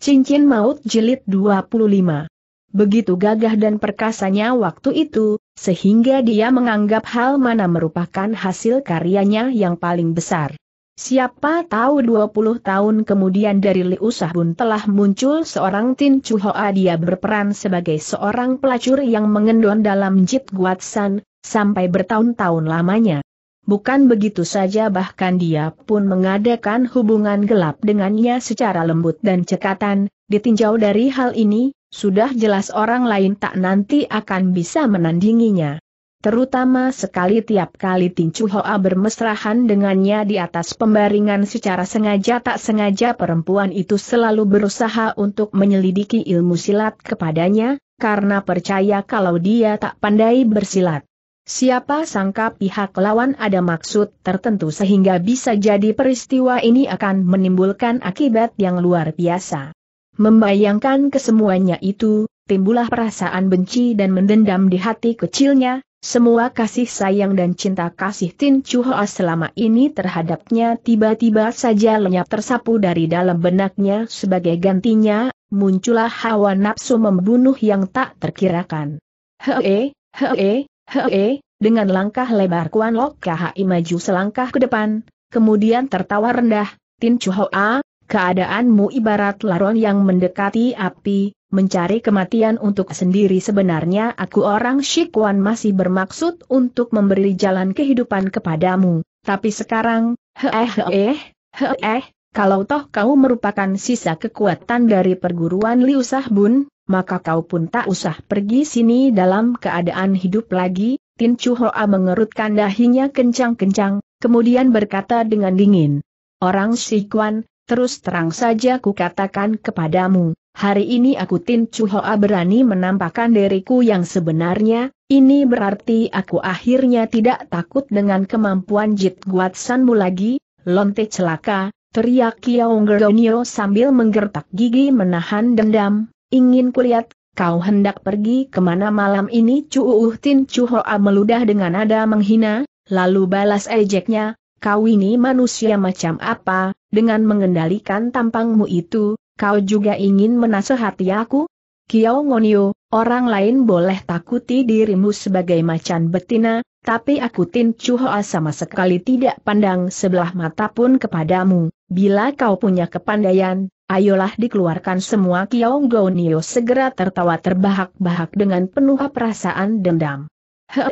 Cincin Maut Jilid 25. Begitu gagah dan perkasanya waktu itu, sehingga dia menganggap hal mana merupakan hasil karyanya yang paling besar. Siapa tahu 20 tahun kemudian dari Liu Sahbun telah muncul seorang Tin Chu Hoa dia berperan sebagai seorang pelacur yang mengendon dalam Jit Guatsan, sampai bertahun-tahun lamanya. Bukan begitu saja bahkan dia pun mengadakan hubungan gelap dengannya secara lembut dan cekatan, ditinjau dari hal ini, sudah jelas orang lain tak nanti akan bisa menandinginya. Terutama sekali tiap kali Tincu Hoa bermesrahan dengannya di atas pembaringan secara sengaja tak sengaja perempuan itu selalu berusaha untuk menyelidiki ilmu silat kepadanya, karena percaya kalau dia tak pandai bersilat. Siapa sangka pihak lawan ada maksud tertentu sehingga bisa jadi peristiwa ini akan menimbulkan akibat yang luar biasa. Membayangkan kesemuanya itu, timbullah perasaan benci dan mendendam di hati kecilnya, semua kasih sayang dan cinta kasih Tin Chu Hoa ah selama ini terhadapnya tiba-tiba saja lenyap tersapu dari dalam benaknya sebagai gantinya, muncullah hawa nafsu membunuh yang tak terkirakan. Hee, hee, Hee, dengan langkah lebar Kuan Lok KHI maju selangkah ke depan, kemudian tertawa rendah, Tin Chu Hoa, keadaanmu ibarat laron yang mendekati api, mencari kematian untuk sendiri sebenarnya aku orang Shikuan masih bermaksud untuk memberi jalan kehidupan kepadamu, tapi sekarang, heeh heeh, heeh, kalau toh kau merupakan sisa kekuatan dari perguruan Liu Bun, maka kau pun tak usah pergi sini dalam keadaan hidup lagi, Tin Chu mengerutkan dahinya kencang-kencang, kemudian berkata dengan dingin. Orang Sikuan, terus terang saja katakan kepadamu, hari ini aku Tin Chu berani menampakkan diriku yang sebenarnya, ini berarti aku akhirnya tidak takut dengan kemampuan Jit Guat Sanmu lagi, lonte celaka, teriak Kiaung Ngernio sambil menggertak gigi menahan dendam, ingin kulihat Kau hendak pergi kemana malam ini? Uuh Tin Cu Hoa meludah dengan nada menghina, lalu balas ejeknya, kau ini manusia macam apa, dengan mengendalikan tampangmu itu, kau juga ingin menasehati aku? Kiao Ngonio, orang lain boleh takuti dirimu sebagai macan betina, tapi aku Tin Cu Hoa sama sekali tidak pandang sebelah mata pun kepadamu, bila kau punya kepandaian, Ayolah dikeluarkan semua Kiong Gonio segera tertawa terbahak-bahak dengan penuh perasaan dendam.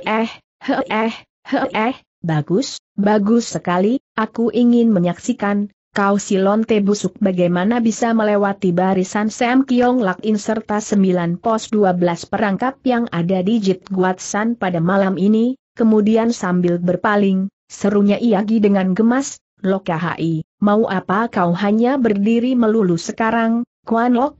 Eh, eh, he eh, bagus, bagus sekali, aku ingin menyaksikan, kau si lonte busuk bagaimana bisa melewati barisan Sam Kiong Lak In serta 9 pos 12 perangkap yang ada di Jit san pada malam ini, kemudian sambil berpaling, serunya Iagi dengan gemas, Lok mau apa kau hanya berdiri melulu sekarang? Kuan Lok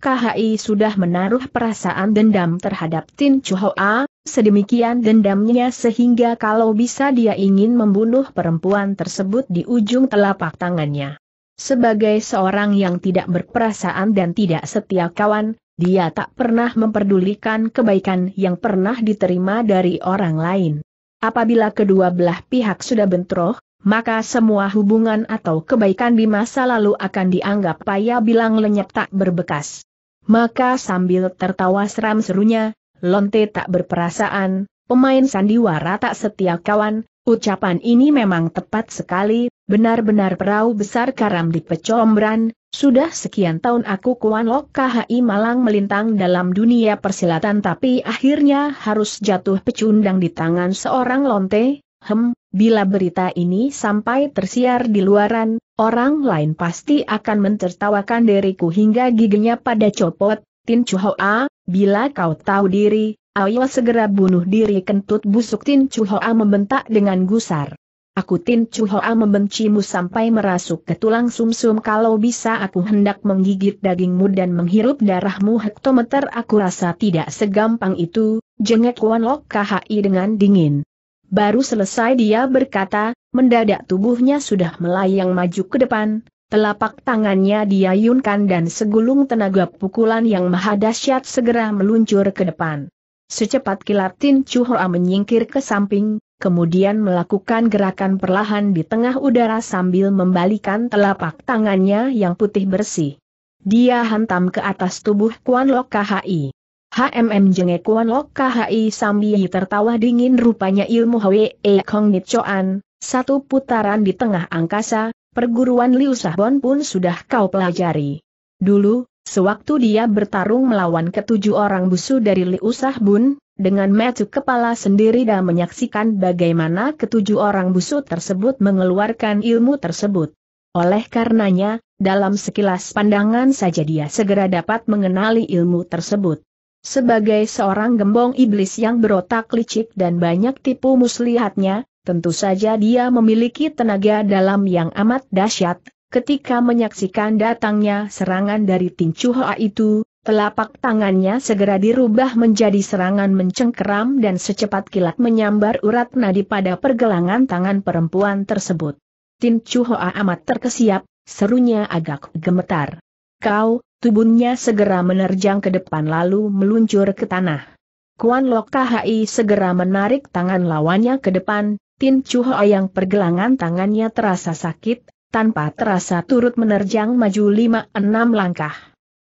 sudah menaruh perasaan dendam terhadap Tin Chuhoa, sedemikian dendamnya sehingga kalau bisa dia ingin membunuh perempuan tersebut di ujung telapak tangannya. Sebagai seorang yang tidak berperasaan dan tidak setia kawan, dia tak pernah memperdulikan kebaikan yang pernah diterima dari orang lain. Apabila kedua belah pihak sudah bentroh, maka semua hubungan atau kebaikan di masa lalu akan dianggap payah bilang lenyap tak berbekas. Maka sambil tertawa seram serunya, Lonte tak berperasaan, pemain sandiwara tak setia kawan, ucapan ini memang tepat sekali, benar-benar perahu besar karam di pecombran, sudah sekian tahun aku Kuan Lok KHI malang melintang dalam dunia persilatan tapi akhirnya harus jatuh pecundang di tangan seorang Lonte, Hem, bila berita ini sampai tersiar di luaran, orang lain pasti akan mentertawakan diriku hingga giginya pada copot, Tin Chu Hoa, bila kau tahu diri, ayo segera bunuh diri kentut busuk Tin Chu Hoa membentak dengan gusar. Aku Tin Chu Hoa membencimu sampai merasuk ke tulang sumsum -sum. kalau bisa aku hendak menggigit dagingmu dan menghirup darahmu hektometer aku rasa tidak segampang itu, jengek Wan Lok KHI dengan dingin. Baru selesai dia berkata, mendadak tubuhnya sudah melayang maju ke depan, telapak tangannya diayunkan dan segulung tenaga pukulan yang maha dahsyat segera meluncur ke depan. Secepat kilat Tin Chu menyingkir ke samping, kemudian melakukan gerakan perlahan di tengah udara sambil membalikan telapak tangannya yang putih bersih. Dia hantam ke atas tubuh Kuan Lok KHI. HMM jengek Kuan Lok KHI Sambi tertawa dingin rupanya ilmu Hwe E Kong Nicoan, satu putaran di tengah angkasa, perguruan Liu Sahbon pun sudah kau pelajari. Dulu, sewaktu dia bertarung melawan ketujuh orang busu dari Liu Sahbon, dengan metu kepala sendiri dan menyaksikan bagaimana ketujuh orang busu tersebut mengeluarkan ilmu tersebut. Oleh karenanya, dalam sekilas pandangan saja dia segera dapat mengenali ilmu tersebut. Sebagai seorang gembong iblis yang berotak licik dan banyak tipu muslihatnya, tentu saja dia memiliki tenaga dalam yang amat dahsyat. Ketika menyaksikan datangnya serangan dari Tinchu Hoa itu, telapak tangannya segera dirubah menjadi serangan mencengkeram dan secepat kilat menyambar urat nadi pada pergelangan tangan perempuan tersebut. Tinchu Hoa amat terkesiap, serunya agak gemetar. Kau, Tubuhnya segera menerjang ke depan lalu meluncur ke tanah. Kuan Lok Khai segera menarik tangan lawannya ke depan, Tin Chu yang pergelangan tangannya terasa sakit, tanpa terasa turut menerjang maju lima enam langkah.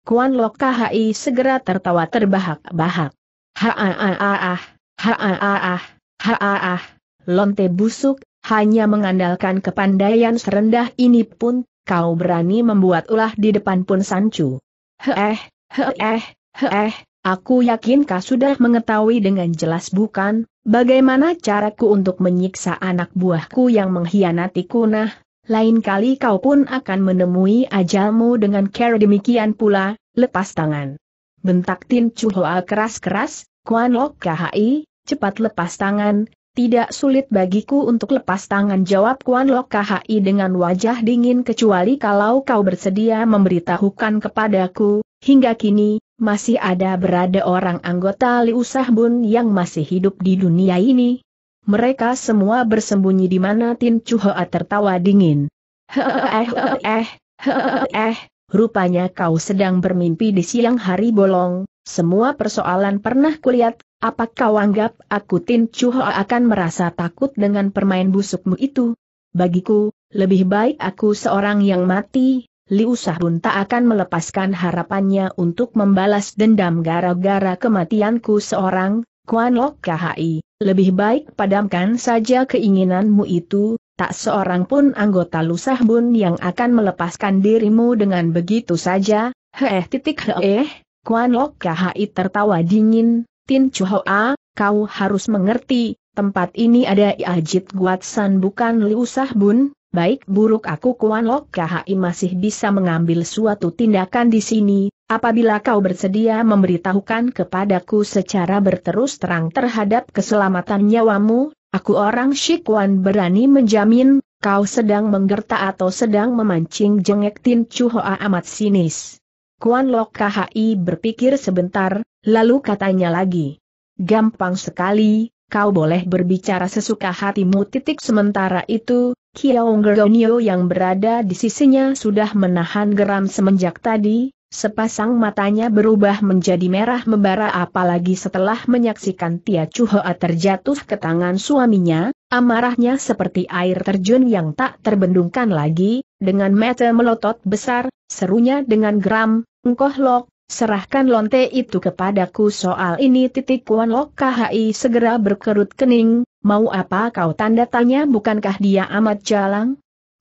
Kuan Lok Khai segera tertawa terbahak-bahak. Ha-ah-ah-ah, ha-ah-ah-ah, ha-ah-ah, lonte busuk, hanya mengandalkan kepandaian serendah ini pun kau berani membuat ulah di depan pun Sancu. Heeh, heeh, eh, heeh, aku yakin kau sudah mengetahui dengan jelas bukan, bagaimana caraku untuk menyiksa anak buahku yang mengkhianatiku nah, lain kali kau pun akan menemui ajalmu dengan cara demikian pula, lepas tangan. Bentak Tin Chu keras-keras, Kuan Lok KHI, cepat lepas tangan, tidak sulit bagiku untuk lepas tangan jawab Kuan Lok Khai dengan wajah dingin kecuali kalau kau bersedia memberitahukan kepadaku, hingga kini, masih ada berada orang anggota Liu Sahbun yang masih hidup di dunia ini. Mereka semua bersembunyi di mana Tin Chuhoa tertawa dingin. eh, eh, rupanya kau sedang bermimpi di siang hari bolong, semua persoalan pernah kulihat apa kau anggap aku Tin Chu akan merasa takut dengan permain busukmu itu? Bagiku, lebih baik aku seorang yang mati, Liu Sahun tak akan melepaskan harapannya untuk membalas dendam gara-gara kematianku seorang, Kuan Lok KHI. Lebih baik padamkan saja keinginanmu itu, tak seorang pun anggota Lusah bun yang akan melepaskan dirimu dengan begitu saja, heh titik heh, Kuan Lok KHI tertawa dingin, Tin Chuhoa, ah, kau harus mengerti, tempat ini ada Iajit Guatsan bukan Liu Sah Bun, baik buruk aku Kuan Lok KHI masih bisa mengambil suatu tindakan di sini, apabila kau bersedia memberitahukan kepadaku secara berterus terang terhadap keselamatan nyawamu, aku orang Shikuan berani menjamin, kau sedang menggerta atau sedang memancing jengek Tin Chuhoa amat sinis. Kuan Lok KHI berpikir sebentar, Lalu katanya lagi, gampang sekali, kau boleh berbicara sesuka hatimu titik sementara itu, Kiaong Geronio yang berada di sisinya sudah menahan geram semenjak tadi, sepasang matanya berubah menjadi merah membara apalagi setelah menyaksikan Tia Chuhoa terjatuh ke tangan suaminya, amarahnya seperti air terjun yang tak terbendungkan lagi, dengan mata melotot besar, serunya dengan geram, engkoh lok, Serahkan lonte itu kepadaku soal ini titik Kuan Lok KHI segera berkerut kening, mau apa kau tanda tanya bukankah dia amat jalang?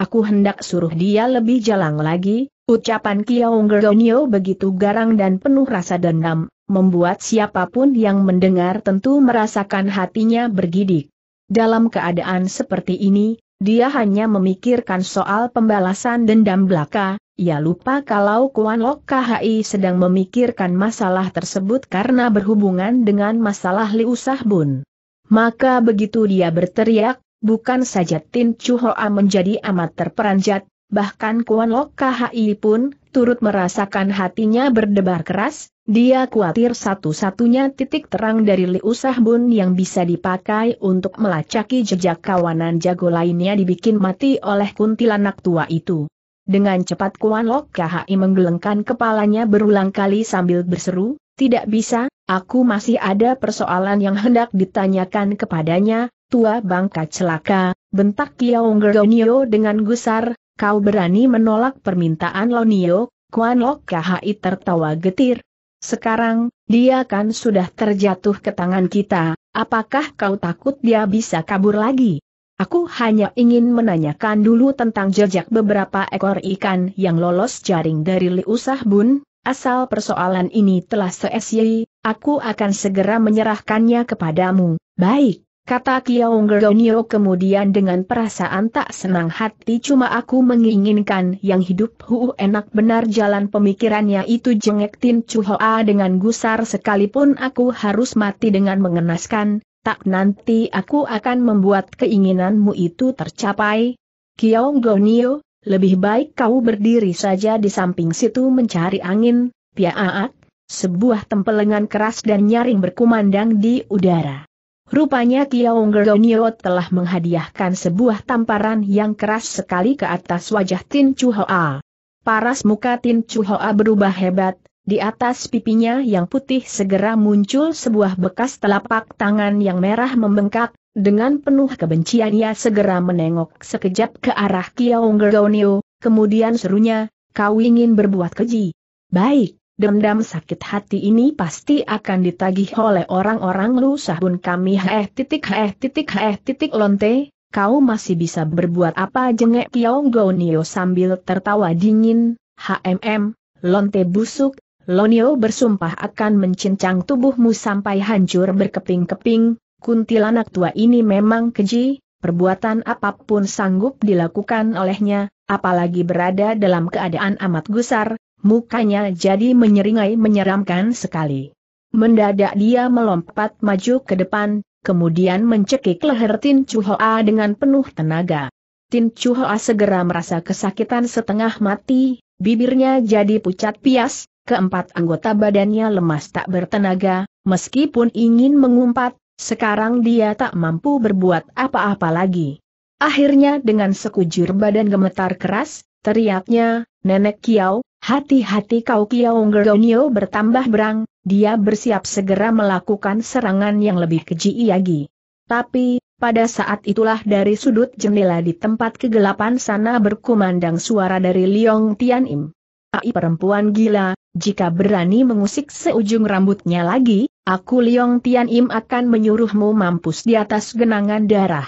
Aku hendak suruh dia lebih jalang lagi, ucapan Kiong Geronio begitu garang dan penuh rasa dendam, membuat siapapun yang mendengar tentu merasakan hatinya bergidik. Dalam keadaan seperti ini, dia hanya memikirkan soal pembalasan dendam belaka, ia lupa kalau Kuan Lok KHI sedang memikirkan masalah tersebut karena berhubungan dengan masalah Liu Sahbun. Maka begitu dia berteriak, bukan saja Tin Chu Hoa menjadi amat terperanjat, bahkan Kuan Lok KHI pun turut merasakan hatinya berdebar keras, dia khawatir satu-satunya titik terang dari Liu Sahbun yang bisa dipakai untuk melacaki jejak kawanan jago lainnya dibikin mati oleh kuntilanak tua itu. Dengan cepat Kuan Lok KHI menggelengkan kepalanya berulang kali sambil berseru, tidak bisa, aku masih ada persoalan yang hendak ditanyakan kepadanya, tua bangka celaka, bentak Kiaung Ngernio dengan gusar, Kau berani menolak permintaan Lonio, Kuan Lok Khi tertawa getir. Sekarang, dia kan sudah terjatuh ke tangan kita, apakah kau takut dia bisa kabur lagi? Aku hanya ingin menanyakan dulu tentang jejak beberapa ekor ikan yang lolos jaring dari Liu Bun. asal persoalan ini telah selesai, aku akan segera menyerahkannya kepadamu, baik. Kata Kiaung Gerdonio kemudian dengan perasaan tak senang hati cuma aku menginginkan yang hidup hu enak benar jalan pemikirannya itu jengek Tin Chuhoa dengan gusar sekalipun aku harus mati dengan mengenaskan, tak nanti aku akan membuat keinginanmu itu tercapai. Kiaung Gerdonio, lebih baik kau berdiri saja di samping situ mencari angin, piaat, sebuah tempelengan keras dan nyaring berkumandang di udara. Rupanya Kiao Ngeronio telah menghadiahkan sebuah tamparan yang keras sekali ke atas wajah Tin Chu Hoa. Paras muka Tin Chu berubah hebat, di atas pipinya yang putih segera muncul sebuah bekas telapak tangan yang merah membengkak, dengan penuh kebencian ia segera menengok sekejap ke arah Kiao Ngeronio, kemudian serunya, kau ingin berbuat keji. Baik, Dendam sakit hati ini pasti akan ditagih oleh orang-orang lu sahun kami heh titik heh titik heh titik lonte, kau masih bisa berbuat apa jengek Kiao Gonio sambil tertawa dingin, HMM, lonte busuk, Lonio bersumpah akan mencincang tubuhmu sampai hancur berkeping-keping, kuntilanak tua ini memang keji, perbuatan apapun sanggup dilakukan olehnya, apalagi berada dalam keadaan amat gusar, mukanya jadi menyeringai menyeramkan sekali. Mendadak dia melompat maju ke depan, kemudian mencekik leher Tin Chu Hoa dengan penuh tenaga. Tin Chu Hoa segera merasa kesakitan setengah mati, bibirnya jadi pucat pias, keempat anggota badannya lemas tak bertenaga, meskipun ingin mengumpat, sekarang dia tak mampu berbuat apa-apa lagi. Akhirnya dengan sekujur badan gemetar keras, teriaknya, Nenek Kiau. Hati-hati kau Kiao Ngeronio bertambah berang, dia bersiap segera melakukan serangan yang lebih keji lagi. Tapi, pada saat itulah dari sudut jendela di tempat kegelapan sana berkumandang suara dari Liong Tianim. Im. Ai perempuan gila, jika berani mengusik seujung rambutnya lagi, aku Liong Tianim akan menyuruhmu mampus di atas genangan darah.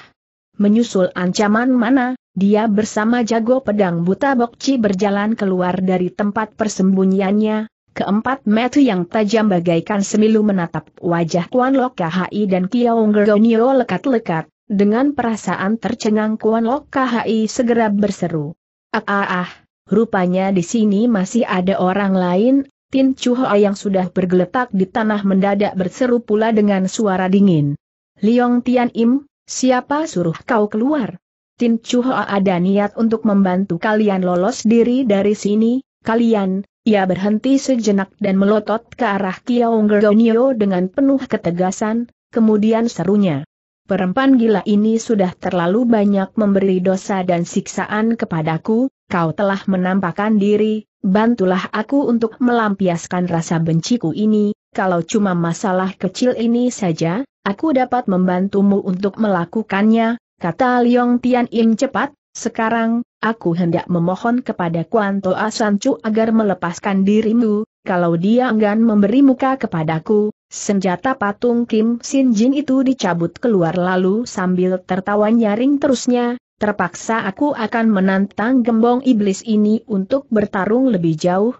Menyusul ancaman mana, dia bersama jago pedang buta Bokci berjalan keluar dari tempat persembunyiannya, keempat metu yang tajam bagaikan semilu menatap wajah Kuan Lok KHI dan Kiao Geronio lekat-lekat, dengan perasaan tercengang Kuan Lok KHI segera berseru. Ah ah ah, rupanya di sini masih ada orang lain, Tin Chu Hoa yang sudah bergeletak di tanah mendadak berseru pula dengan suara dingin. Liong Tian Im, Siapa suruh kau keluar? Tin Chu Hoa ada niat untuk membantu kalian lolos diri dari sini, kalian, ia berhenti sejenak dan melotot ke arah Kiaung Gerdonio dengan penuh ketegasan, kemudian serunya. Perempuan gila ini sudah terlalu banyak memberi dosa dan siksaan kepadaku, kau telah menampakkan diri, bantulah aku untuk melampiaskan rasa benciku ini, kalau cuma masalah kecil ini saja, aku dapat membantumu untuk melakukannya, kata Liong Tian Im cepat, sekarang, aku hendak memohon kepada Kuan Toa Chu agar melepaskan dirimu, kalau dia enggan memberi muka kepadaku, senjata patung Kim Sin Jin itu dicabut keluar lalu sambil tertawa nyaring terusnya, terpaksa aku akan menantang gembong iblis ini untuk bertarung lebih jauh,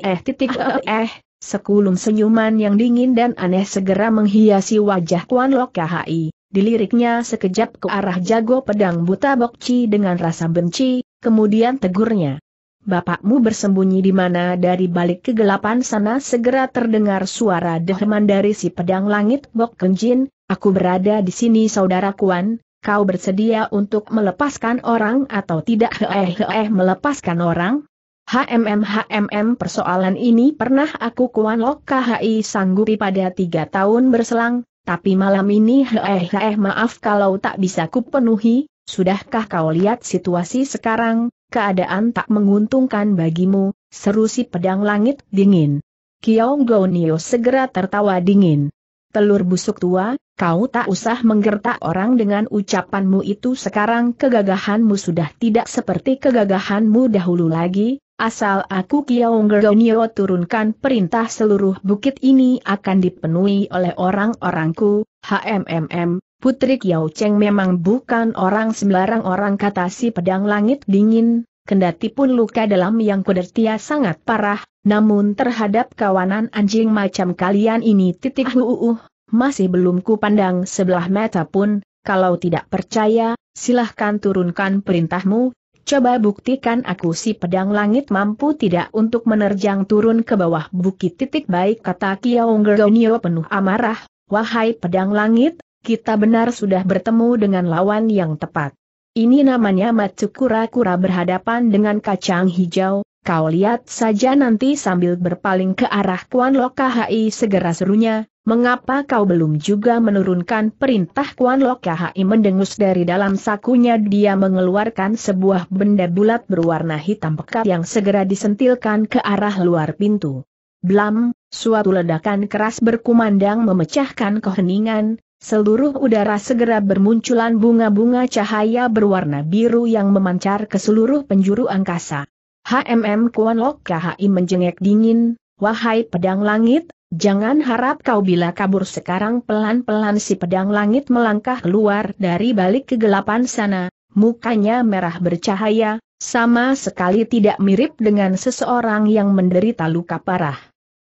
eh titik eh Sekulum senyuman yang dingin dan aneh segera menghiasi wajah Kuan Lok KHI, Diliriknya sekejap ke arah jago pedang buta Bokci dengan rasa benci, kemudian tegurnya. Bapakmu bersembunyi di mana dari balik kegelapan sana segera terdengar suara deheman dari si pedang langit Bok Kenjin, aku berada di sini saudara Kuan, kau bersedia untuk melepaskan orang atau tidak heeh heeh melepaskan orang? HMM HMM persoalan ini pernah aku kuanlok KHI sanggupi pada tiga tahun berselang, tapi malam ini heeh heeh maaf kalau tak bisa kupenuhi, sudahkah kau lihat situasi sekarang, keadaan tak menguntungkan bagimu, seru si pedang langit dingin. Kiong Gonio segera tertawa dingin. Telur busuk tua, kau tak usah menggertak orang dengan ucapanmu itu sekarang kegagahanmu sudah tidak seperti kegagahanmu dahulu lagi, Asal aku Kiong Geronio turunkan perintah seluruh bukit ini akan dipenuhi oleh orang-orangku, HMMM, Putri Kiao Cheng memang bukan orang sembarang orang kata si pedang langit dingin, kendati pun luka dalam yang kudertia sangat parah, namun terhadap kawanan anjing macam kalian ini titik huuuh, masih belum kupandang sebelah mata pun, kalau tidak percaya, silahkan turunkan perintahmu, coba buktikan aku si pedang langit mampu tidak untuk menerjang turun ke bawah bukit titik baik kata Kiaung Geronio penuh amarah, wahai pedang langit, kita benar sudah bertemu dengan lawan yang tepat. Ini namanya Matsukura-kura berhadapan dengan kacang hijau, kau lihat saja nanti sambil berpaling ke arah Kuan Lokahai segera serunya, Mengapa kau belum juga menurunkan perintah Kuan Lok Kahai mendengus dari dalam sakunya dia mengeluarkan sebuah benda bulat berwarna hitam pekat yang segera disentilkan ke arah luar pintu. Blam, suatu ledakan keras berkumandang memecahkan keheningan, seluruh udara segera bermunculan bunga-bunga cahaya berwarna biru yang memancar ke seluruh penjuru angkasa. HMM Kuan Lok Kahai menjengek dingin, Wahai pedang langit, Jangan harap kau bila kabur sekarang pelan-pelan si pedang langit melangkah keluar dari balik kegelapan sana, mukanya merah bercahaya, sama sekali tidak mirip dengan seseorang yang menderita luka parah.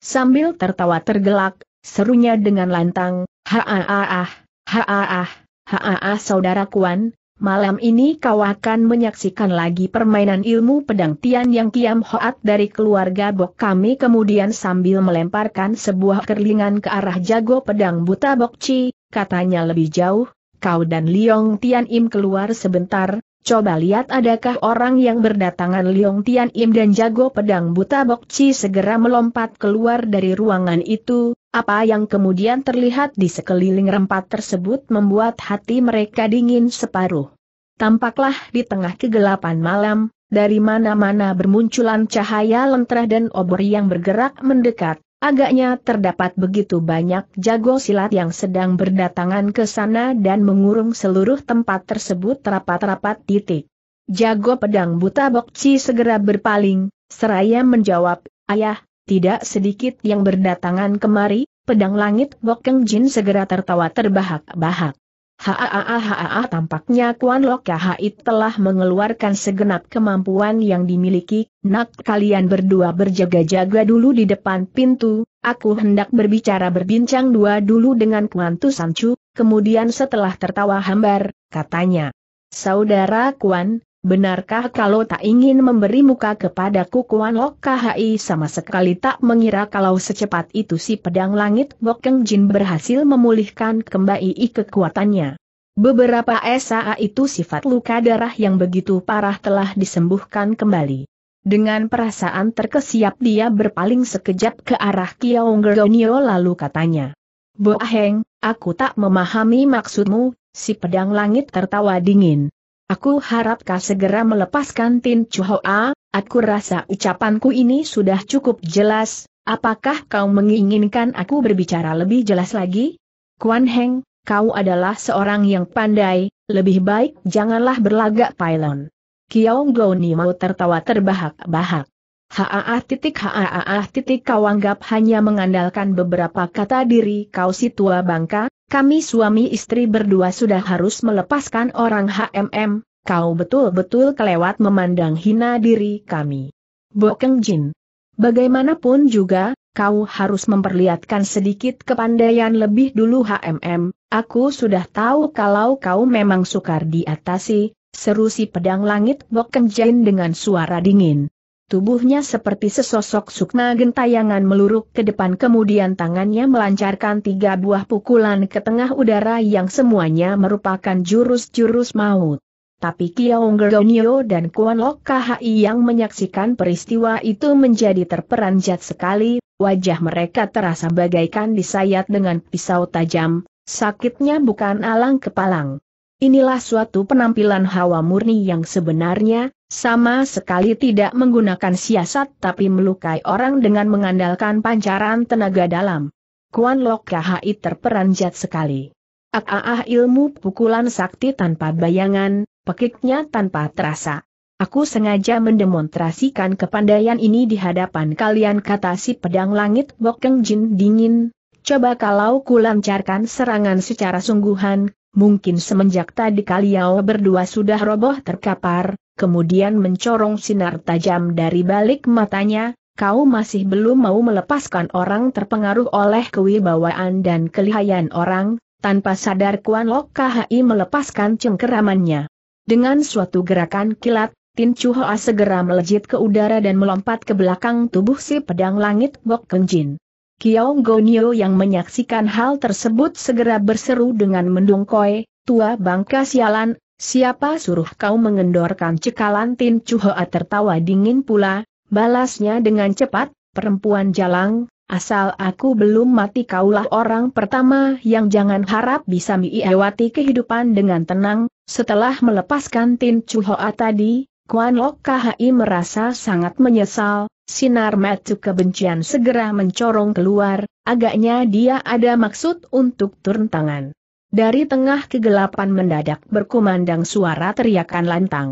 Sambil tertawa tergelak, serunya dengan lantang, ha haaah, haaah saudara Kuan, Malam ini kau akan menyaksikan lagi permainan ilmu pedang Tian Yang Kiam Hoat dari keluarga Bok kami kemudian sambil melemparkan sebuah kerlingan ke arah jago pedang buta Bok Chi, katanya lebih jauh, kau dan Liong Tian Im keluar sebentar, Coba lihat adakah orang yang berdatangan Liong Tian Im dan jago pedang buta Bok Chi segera melompat keluar dari ruangan itu, apa yang kemudian terlihat di sekeliling rempat tersebut membuat hati mereka dingin separuh. Tampaklah di tengah kegelapan malam, dari mana-mana bermunculan cahaya lentera dan obor yang bergerak mendekat, Agaknya terdapat begitu banyak jago silat yang sedang berdatangan ke sana dan mengurung seluruh tempat tersebut rapat-rapat titik. Jago pedang buta Bokci segera berpaling, seraya menjawab, Ayah, tidak sedikit yang berdatangan kemari, pedang langit bokeng Jin segera tertawa terbahak-bahak. Hahaha, tampaknya Kuan Lok Kahai telah mengeluarkan segenap kemampuan yang dimiliki, nak kalian berdua berjaga-jaga dulu di depan pintu, aku hendak berbicara berbincang dua dulu dengan Kuan Tu kemudian setelah tertawa hambar, katanya. Saudara Kuan, Benarkah kalau tak ingin memberi muka kepada Kukuan Lok KHI sama sekali tak mengira kalau secepat itu si pedang langit Bokeng Jin berhasil memulihkan kembali kekuatannya. Beberapa SAA itu sifat luka darah yang begitu parah telah disembuhkan kembali. Dengan perasaan terkesiap dia berpaling sekejap ke arah Kiao Gerdonio lalu katanya. Aheng, aku tak memahami maksudmu, si pedang langit tertawa dingin. Aku harap kau segera melepaskan Tin Chu aku rasa ucapanku ini sudah cukup jelas, apakah kau menginginkan aku berbicara lebih jelas lagi? Kuan Heng, kau adalah seorang yang pandai, lebih baik janganlah berlagak pylon. Kiao Goni mau tertawa terbahak-bahak. Haaah titik haaah titik kau anggap hanya mengandalkan beberapa kata diri kau si tua bangka, kami suami istri berdua sudah harus melepaskan orang HMM, kau betul-betul kelewat memandang hina diri kami. Bokeng Jin. Bagaimanapun juga, kau harus memperlihatkan sedikit kepandaian lebih dulu HMM, aku sudah tahu kalau kau memang sukar diatasi, seru si pedang langit Bokeng Jin dengan suara dingin. Tubuhnya seperti sesosok sukma gentayangan meluruk ke depan kemudian tangannya melancarkan tiga buah pukulan ke tengah udara yang semuanya merupakan jurus-jurus maut. Tapi Kiaong Gerdonio dan Kuan Lok KHI yang menyaksikan peristiwa itu menjadi terperanjat sekali, wajah mereka terasa bagaikan disayat dengan pisau tajam, sakitnya bukan alang kepalang. Inilah suatu penampilan hawa murni yang sebenarnya, sama sekali tidak menggunakan siasat tapi melukai orang dengan mengandalkan pancaran tenaga dalam. Kuan Lok KHI terperanjat sekali. Ah, ah, ah ilmu pukulan sakti tanpa bayangan, pekiknya tanpa terasa. Aku sengaja mendemonstrasikan kepandaian ini di hadapan kalian kata si pedang langit Bokeng Jin dingin. Coba kalau kulancarkan serangan secara sungguhan, mungkin semenjak tadi kalian berdua sudah roboh terkapar, kemudian mencorong sinar tajam dari balik matanya, kau masih belum mau melepaskan orang terpengaruh oleh kewibawaan dan kelihayan orang, tanpa sadar Kuan Lok KHI melepaskan cengkeramannya. Dengan suatu gerakan kilat, Tin Chu Hoa segera melejit ke udara dan melompat ke belakang tubuh si pedang langit Bok Kenjin. Kiao Gonio yang menyaksikan hal tersebut segera berseru dengan mendungkoi, tua bangka sialan, Siapa suruh kau mengendorkan cekalan Tin Chuhoa tertawa dingin pula, balasnya dengan cepat, perempuan jalang, asal aku belum mati kaulah orang pertama yang jangan harap bisa miiawati kehidupan dengan tenang, setelah melepaskan Tin Chuhoa tadi, Kuan Lok Khi merasa sangat menyesal, sinar mata kebencian segera mencorong keluar, agaknya dia ada maksud untuk turun tangan. Dari tengah kegelapan mendadak berkumandang suara teriakan lantang.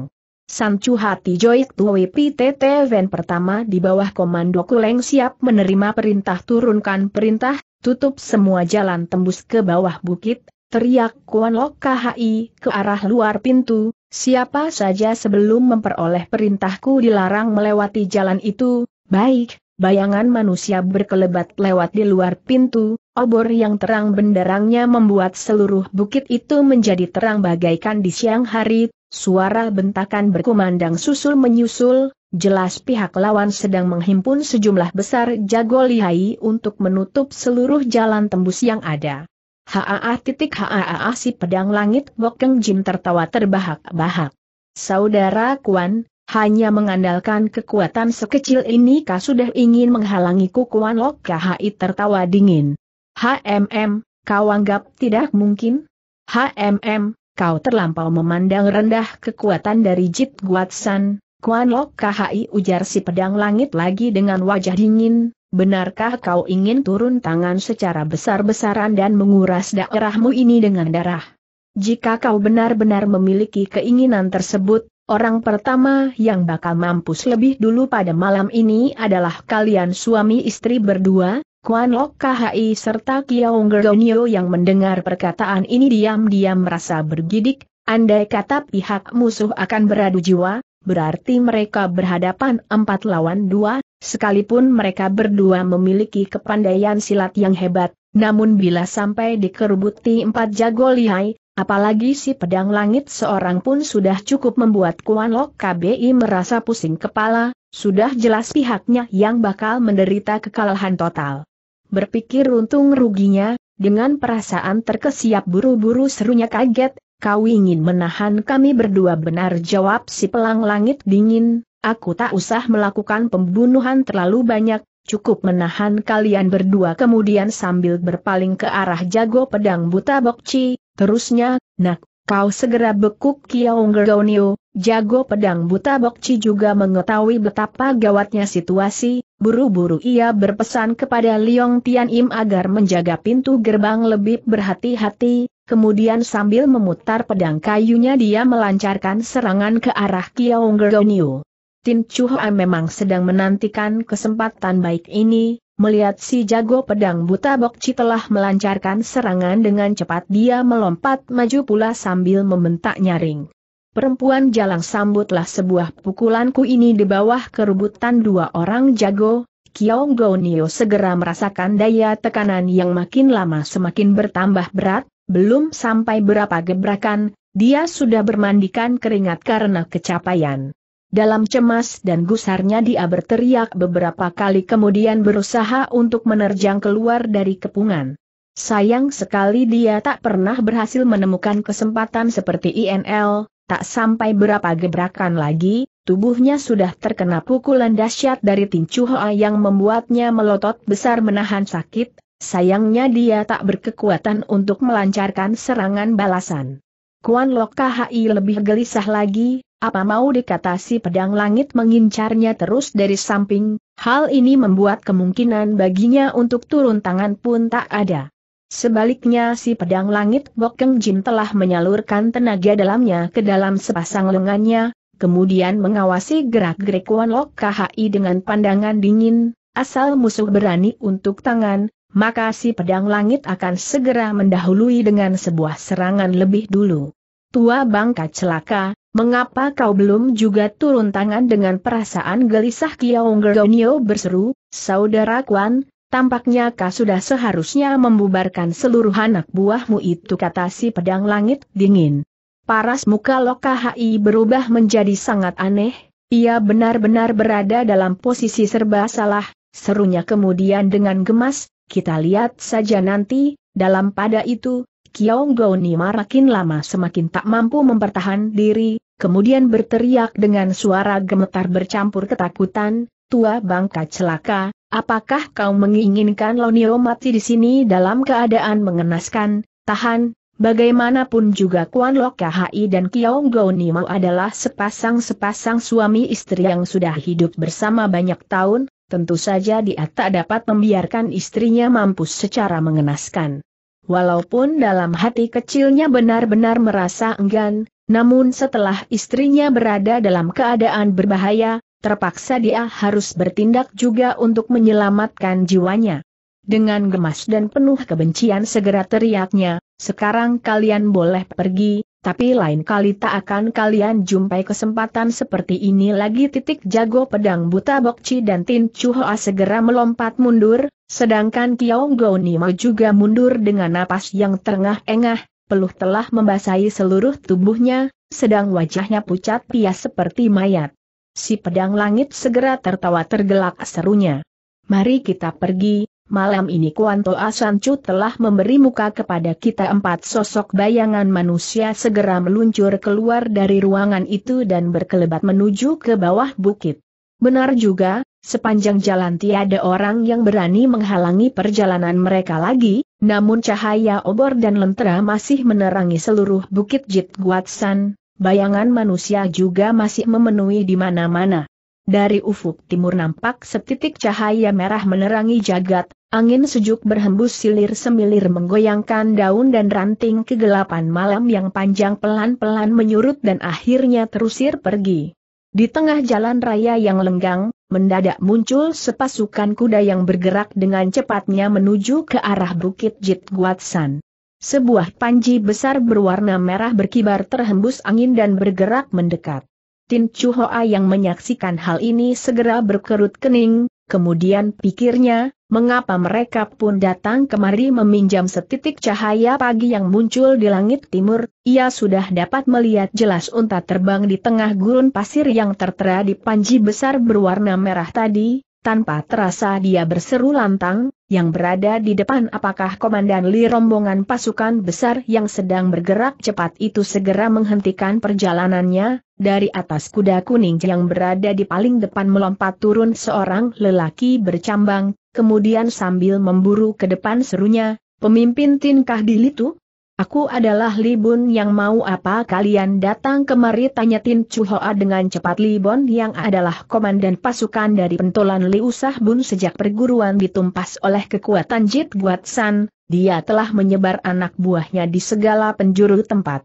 San Sancu hati Joik Tuwi PTT Ven pertama di bawah komando Kuleng siap menerima perintah turunkan perintah, tutup semua jalan tembus ke bawah bukit, teriak Kuan Lok KHI ke arah luar pintu, siapa saja sebelum memperoleh perintahku dilarang melewati jalan itu, baik, bayangan manusia berkelebat lewat di luar pintu, obor yang terang benderangnya membuat seluruh bukit itu menjadi terang bagaikan di siang hari, suara bentakan berkumandang susul-menyusul, jelas pihak lawan sedang menghimpun sejumlah besar jago lihai untuk menutup seluruh jalan tembus yang ada. Haa titik haa si pedang langit Wokeng Jim tertawa terbahak-bahak. Saudara Kuan, hanya mengandalkan kekuatan sekecil ini kah sudah ingin menghalangiku Kuan Lok KHI tertawa dingin. HMM, kau anggap tidak mungkin? HMM, kau terlampau memandang rendah kekuatan dari Jit Guatsan, Kuan Lok KHI ujar si pedang langit lagi dengan wajah dingin, benarkah kau ingin turun tangan secara besar-besaran dan menguras daerahmu ini dengan darah? Jika kau benar-benar memiliki keinginan tersebut, Orang pertama yang bakal mampus lebih dulu pada malam ini adalah kalian suami istri berdua, Kuan Lok KHI serta Kiaung Gerdonio yang mendengar perkataan ini diam-diam merasa bergidik, andai kata pihak musuh akan beradu jiwa, berarti mereka berhadapan empat lawan dua, sekalipun mereka berdua memiliki kepandaian silat yang hebat, namun bila sampai dikerubuti empat jago lihai, Apalagi si pedang langit seorang pun sudah cukup membuat Kuan Lok KBI merasa pusing kepala, sudah jelas pihaknya yang bakal menderita kekalahan total. Berpikir untung ruginya, dengan perasaan terkesiap buru-buru serunya kaget, kau ingin menahan kami berdua benar jawab si pelang langit dingin, aku tak usah melakukan pembunuhan terlalu banyak, cukup menahan kalian berdua kemudian sambil berpaling ke arah jago pedang buta Bokci, Terusnya, nak, kau segera bekuk Kiaung Gergonio, jago pedang buta Bokci juga mengetahui betapa gawatnya situasi, buru-buru ia berpesan kepada Liong Tian Im agar menjaga pintu gerbang lebih berhati-hati, kemudian sambil memutar pedang kayunya dia melancarkan serangan ke arah Kiaung Gergonio. Tin Chuhua memang sedang menantikan kesempatan baik ini, Melihat si jago pedang buta Bokci telah melancarkan serangan dengan cepat dia melompat maju pula sambil membentak nyaring. Perempuan jalang sambutlah sebuah pukulanku ini di bawah kerubutan dua orang jago, Kiong Gonio segera merasakan daya tekanan yang makin lama semakin bertambah berat, belum sampai berapa gebrakan, dia sudah bermandikan keringat karena kecapaian. Dalam cemas dan gusarnya dia berteriak beberapa kali kemudian berusaha untuk menerjang keluar dari kepungan. Sayang sekali dia tak pernah berhasil menemukan kesempatan seperti INL, tak sampai berapa gebrakan lagi, tubuhnya sudah terkena pukulan dahsyat dari tinju Hoa yang membuatnya melotot besar menahan sakit, sayangnya dia tak berkekuatan untuk melancarkan serangan balasan. Kuan Lok KHI lebih gelisah lagi, apa mau dikata si pedang langit mengincarnya terus dari samping, hal ini membuat kemungkinan baginya untuk turun tangan pun tak ada. Sebaliknya si pedang langit Bokeng Jin telah menyalurkan tenaga dalamnya ke dalam sepasang lengannya, kemudian mengawasi gerak-gerik Wanlok KHI dengan pandangan dingin, asal musuh berani untuk tangan, maka si pedang langit akan segera mendahului dengan sebuah serangan lebih dulu. Tua bangka celaka, Mengapa kau belum juga turun tangan dengan perasaan gelisah Kiaung Gergonio berseru, Saudara Kwan, tampaknya kau sudah seharusnya membubarkan seluruh anak buahmu itu kata si pedang langit dingin. Paras muka Loka berubah menjadi sangat aneh, ia benar-benar berada dalam posisi serba salah, serunya kemudian dengan gemas, kita lihat saja nanti, dalam pada itu, Kiong Goni makin lama semakin tak mampu mempertahan diri, kemudian berteriak dengan suara gemetar bercampur ketakutan, tua bangka celaka, apakah kau menginginkan Lonio mati di sini dalam keadaan mengenaskan, tahan, bagaimanapun juga Kuan Lok KHI dan Kiong Goni mau adalah sepasang-sepasang suami istri yang sudah hidup bersama banyak tahun, tentu saja dia tak dapat membiarkan istrinya mampus secara mengenaskan. Walaupun dalam hati kecilnya benar-benar merasa enggan, namun setelah istrinya berada dalam keadaan berbahaya, terpaksa dia harus bertindak juga untuk menyelamatkan jiwanya. Dengan gemas dan penuh kebencian segera teriaknya, sekarang kalian boleh pergi, tapi lain kali tak akan kalian jumpai kesempatan seperti ini lagi titik jago pedang buta Bokci dan Tin Chuhoa segera melompat mundur, Sedangkan Kiao Nima juga mundur dengan napas yang terengah-engah, peluh telah membasahi seluruh tubuhnya, sedang wajahnya pucat pia seperti mayat. Si pedang langit segera tertawa tergelak serunya. Mari kita pergi, malam ini Kuanto Asancu telah memberi muka kepada kita empat sosok bayangan manusia segera meluncur keluar dari ruangan itu dan berkelebat menuju ke bawah bukit. Benar juga, Sepanjang jalan tiada orang yang berani menghalangi perjalanan mereka lagi, namun cahaya obor dan lentera masih menerangi seluruh bukit Jit Guatsan, bayangan manusia juga masih memenuhi di mana-mana. Dari ufuk timur nampak setitik cahaya merah menerangi jagat, angin sejuk berhembus silir semilir menggoyangkan daun dan ranting kegelapan malam yang panjang pelan-pelan menyurut dan akhirnya terusir pergi. Di tengah jalan raya yang lenggang, mendadak muncul sepasukan kuda yang bergerak dengan cepatnya menuju ke arah Bukit Jit Guatsan. Sebuah panji besar berwarna merah berkibar terhembus angin dan bergerak mendekat. Tin Chuhoa yang menyaksikan hal ini segera berkerut kening, Kemudian pikirnya, mengapa mereka pun datang kemari meminjam setitik cahaya pagi yang muncul di langit timur, ia sudah dapat melihat jelas unta terbang di tengah gurun pasir yang tertera di panji besar berwarna merah tadi, tanpa terasa dia berseru lantang, yang berada di depan apakah Komandan Li rombongan pasukan besar yang sedang bergerak cepat itu segera menghentikan perjalanannya, dari atas kuda kuning yang berada di paling depan melompat turun seorang lelaki bercambang, kemudian sambil memburu ke depan serunya, pemimpin tingkah dilitu, Aku adalah Libun yang mau apa kalian datang kemari tanya Tin Chuhoa dengan cepat Libun yang adalah komandan pasukan dari pentolan Li Usah Bun sejak perguruan ditumpas oleh kekuatan Jit Guat San, dia telah menyebar anak buahnya di segala penjuru tempat.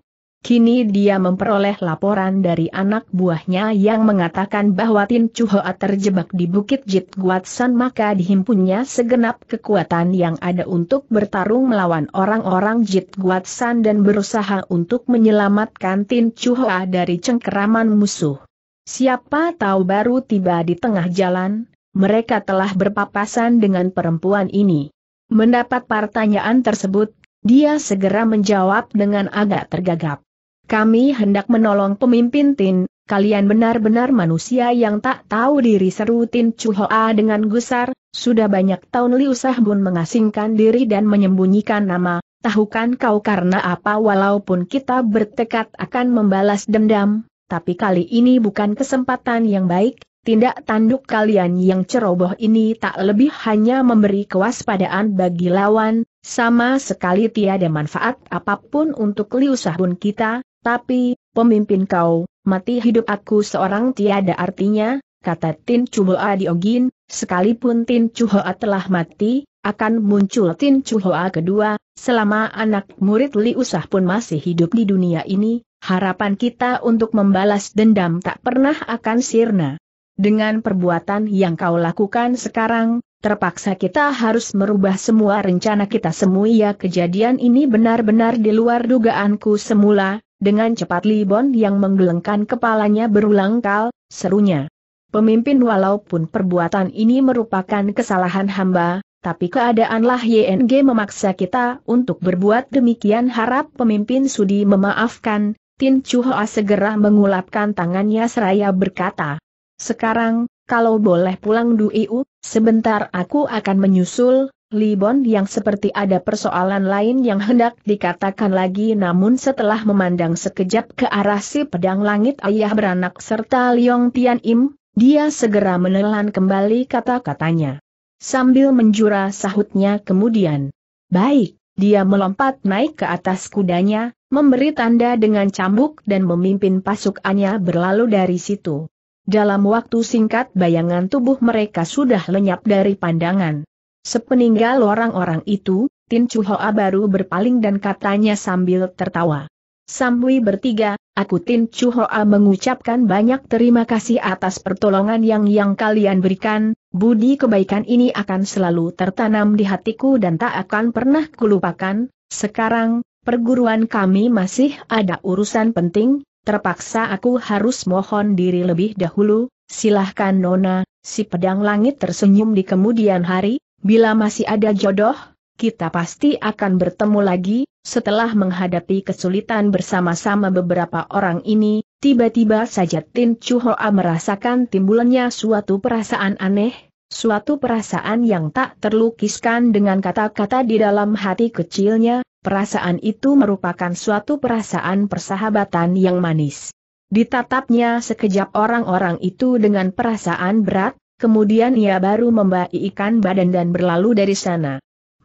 Kini dia memperoleh laporan dari anak buahnya yang mengatakan bahwa Tin Chuhoa terjebak di Bukit Jit Guat San maka dihimpunnya segenap kekuatan yang ada untuk bertarung melawan orang-orang Jit Guat San dan berusaha untuk menyelamatkan Tin Chuhoa dari cengkeraman musuh. Siapa tahu baru tiba di tengah jalan, mereka telah berpapasan dengan perempuan ini. Mendapat pertanyaan tersebut, dia segera menjawab dengan agak tergagap. Kami hendak menolong pemimpin Tin, kalian benar-benar manusia yang tak tahu diri seru Tin Chu Hoa dengan gusar, sudah banyak tahun Liu Sahbun mengasingkan diri dan menyembunyikan nama, tahukan kau karena apa walaupun kita bertekad akan membalas dendam, tapi kali ini bukan kesempatan yang baik, tindak tanduk kalian yang ceroboh ini tak lebih hanya memberi kewaspadaan bagi lawan, sama sekali tiada manfaat apapun untuk Liu Sahbun kita, tapi, pemimpin kau, mati hidup aku seorang tiada artinya, kata Tin Chuhoa Diogin, sekalipun Tin Chuhoa telah mati, akan muncul Tin Chuhoa kedua, selama anak murid Li Usah pun masih hidup di dunia ini, harapan kita untuk membalas dendam tak pernah akan sirna. Dengan perbuatan yang kau lakukan sekarang, terpaksa kita harus merubah semua rencana kita semua ya kejadian ini benar-benar di luar dugaanku semula, dengan cepat Libon yang menggelengkan kepalanya berulang kal, serunya. Pemimpin walaupun perbuatan ini merupakan kesalahan hamba, tapi keadaanlah YNG memaksa kita untuk berbuat demikian harap pemimpin sudi memaafkan, Tin Chu Hoa segera mengulapkan tangannya seraya berkata. Sekarang, kalau boleh pulang Du Iu, sebentar aku akan menyusul, Libon yang seperti ada persoalan lain yang hendak dikatakan lagi namun setelah memandang sekejap ke arah si pedang langit ayah beranak serta Liong Tian Im, dia segera menelan kembali kata-katanya. Sambil menjura sahutnya kemudian. Baik, dia melompat naik ke atas kudanya, memberi tanda dengan cambuk dan memimpin pasukannya berlalu dari situ. Dalam waktu singkat bayangan tubuh mereka sudah lenyap dari pandangan. Sepeninggal orang-orang itu, Tin Chu Hoa baru berpaling dan katanya sambil tertawa. Samui bertiga, aku Tin Chu Hoa mengucapkan banyak terima kasih atas pertolongan yang yang kalian berikan, budi kebaikan ini akan selalu tertanam di hatiku dan tak akan pernah kulupakan, sekarang, perguruan kami masih ada urusan penting, terpaksa aku harus mohon diri lebih dahulu, silahkan Nona, si pedang langit tersenyum di kemudian hari, Bila masih ada jodoh, kita pasti akan bertemu lagi, setelah menghadapi kesulitan bersama-sama beberapa orang ini, tiba-tiba saja Tin Chu Hoa merasakan timbulannya suatu perasaan aneh, suatu perasaan yang tak terlukiskan dengan kata-kata di dalam hati kecilnya, perasaan itu merupakan suatu perasaan persahabatan yang manis. Ditatapnya sekejap orang-orang itu dengan perasaan berat, kemudian ia baru membaikkan badan dan berlalu dari sana.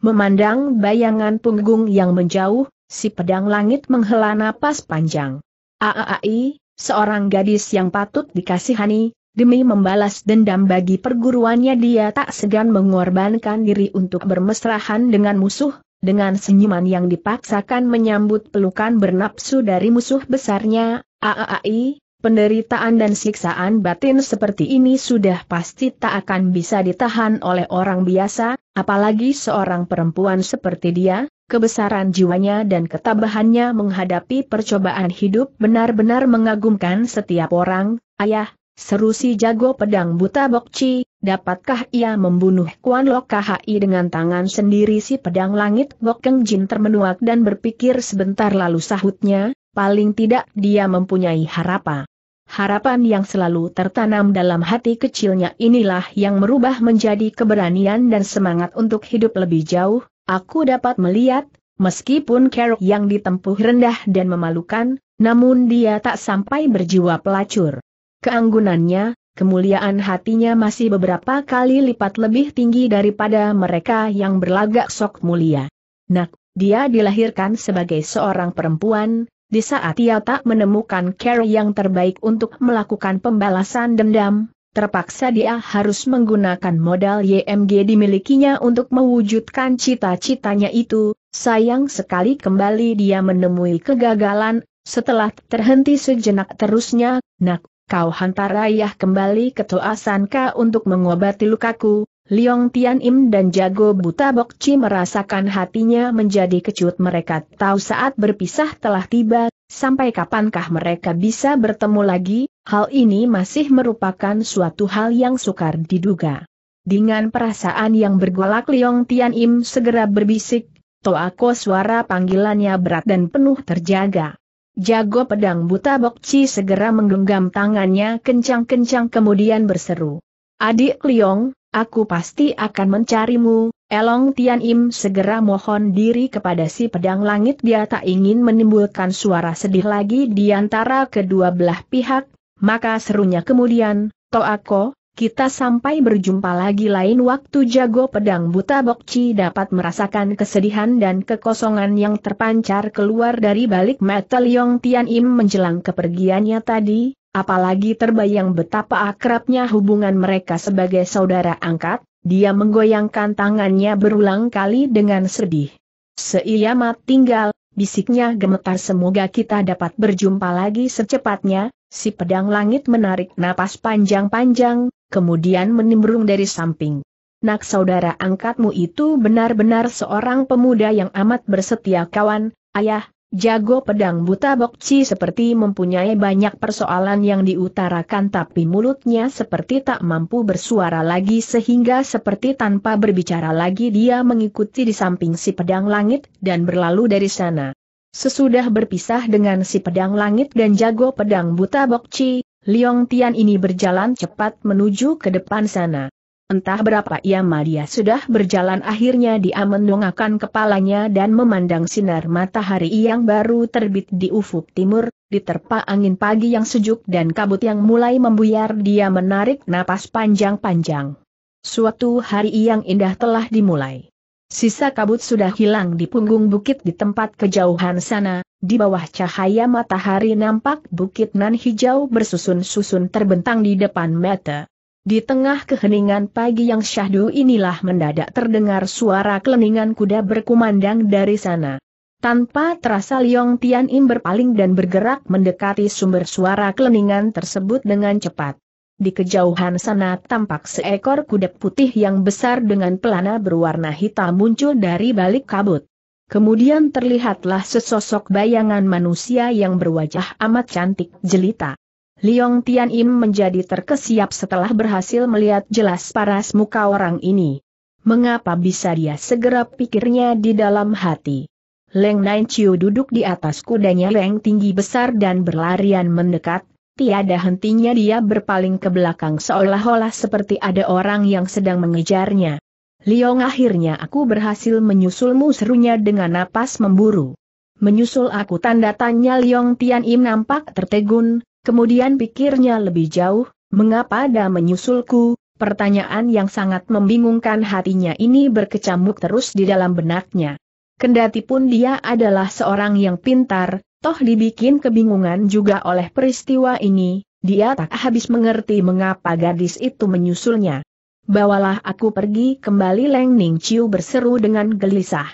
Memandang bayangan punggung yang menjauh, si pedang langit menghela napas panjang. Aai, seorang gadis yang patut dikasihani, demi membalas dendam bagi perguruannya dia tak segan mengorbankan diri untuk bermesrahan dengan musuh, dengan senyuman yang dipaksakan menyambut pelukan bernapsu dari musuh besarnya, Aai, penderitaan dan siksaan batin seperti ini sudah pasti tak akan bisa ditahan oleh orang biasa, apalagi seorang perempuan seperti dia, kebesaran jiwanya dan ketabahannya menghadapi percobaan hidup benar-benar mengagumkan setiap orang, ayah, seru si jago pedang buta Bokci, dapatkah ia membunuh Kuan Lok Khai dengan tangan sendiri si pedang langit Bokeng Jin termenuak dan berpikir sebentar lalu sahutnya, paling tidak dia mempunyai harapan. Harapan yang selalu tertanam dalam hati kecilnya inilah yang merubah menjadi keberanian dan semangat untuk hidup lebih jauh, aku dapat melihat, meskipun Carol yang ditempuh rendah dan memalukan, namun dia tak sampai berjiwa pelacur. Keanggunannya, kemuliaan hatinya masih beberapa kali lipat lebih tinggi daripada mereka yang berlagak sok mulia. Nak, dia dilahirkan sebagai seorang perempuan, di saat ia tak menemukan cara yang terbaik untuk melakukan pembalasan dendam, terpaksa dia harus menggunakan modal YMG dimilikinya untuk mewujudkan cita-citanya itu. Sayang sekali kembali dia menemui kegagalan, setelah terhenti sejenak terusnya, nak, kau hantar ayah kembali ke Toasanka untuk mengobati lukaku, Liong Tian Im dan Jago Buta Bok Chi merasakan hatinya menjadi kecut mereka tahu saat berpisah telah tiba, sampai kapankah mereka bisa bertemu lagi, hal ini masih merupakan suatu hal yang sukar diduga. Dengan perasaan yang bergolak Liong Tian Im segera berbisik, Toako suara panggilannya berat dan penuh terjaga. Jago pedang buta Bokci segera menggenggam tangannya kencang-kencang kemudian berseru. Adik Liong, aku pasti akan mencarimu, Elong Tian Im segera mohon diri kepada si pedang langit dia tak ingin menimbulkan suara sedih lagi di antara kedua belah pihak, maka serunya kemudian, Toako, kita sampai berjumpa lagi lain waktu jago pedang buta Bokci dapat merasakan kesedihan dan kekosongan yang terpancar keluar dari balik metal Yong Tian Im menjelang kepergiannya tadi, apalagi terbayang betapa akrabnya hubungan mereka sebagai saudara angkat, dia menggoyangkan tangannya berulang kali dengan sedih. Seiyamat tinggal, bisiknya gemetar semoga kita dapat berjumpa lagi secepatnya, si pedang langit menarik napas panjang-panjang, kemudian menimbrung dari samping. Nak saudara angkatmu itu benar-benar seorang pemuda yang amat bersetia kawan, ayah, Jago pedang buta Bokci seperti mempunyai banyak persoalan yang diutarakan tapi mulutnya seperti tak mampu bersuara lagi sehingga seperti tanpa berbicara lagi dia mengikuti di samping si pedang langit dan berlalu dari sana. Sesudah berpisah dengan si pedang langit dan jago pedang buta Bokci, Liong Tian ini berjalan cepat menuju ke depan sana. Entah berapa ia dia sudah berjalan akhirnya dia mendongakkan kepalanya dan memandang sinar matahari yang baru terbit di ufuk timur, diterpa angin pagi yang sejuk dan kabut yang mulai membuyar dia menarik napas panjang-panjang. Suatu hari yang indah telah dimulai. Sisa kabut sudah hilang di punggung bukit di tempat kejauhan sana, di bawah cahaya matahari nampak bukit nan hijau bersusun-susun terbentang di depan mata. Di tengah keheningan pagi yang syahdu inilah mendadak terdengar suara keleningan kuda berkumandang dari sana. Tanpa terasa Liong Tian Im berpaling dan bergerak mendekati sumber suara keleningan tersebut dengan cepat. Di kejauhan sana tampak seekor kuda putih yang besar dengan pelana berwarna hitam muncul dari balik kabut. Kemudian terlihatlah sesosok bayangan manusia yang berwajah amat cantik jelita. Liong Tian Im menjadi terkesiap setelah berhasil melihat jelas paras muka orang ini. Mengapa bisa dia segera pikirnya di dalam hati? Leng Nain Chiu duduk di atas kudanya yang tinggi besar dan berlarian mendekat, tiada hentinya dia berpaling ke belakang seolah-olah seperti ada orang yang sedang mengejarnya. Liong akhirnya aku berhasil menyusulmu serunya dengan napas memburu. Menyusul aku tanda tanya Liong Tian Im nampak tertegun, Kemudian pikirnya lebih jauh, mengapa ada menyusulku, pertanyaan yang sangat membingungkan hatinya ini berkecamuk terus di dalam benaknya. Kendati pun dia adalah seorang yang pintar, toh dibikin kebingungan juga oleh peristiwa ini, dia tak habis mengerti mengapa gadis itu menyusulnya. Bawalah aku pergi kembali Leng Ning Chiu berseru dengan gelisah.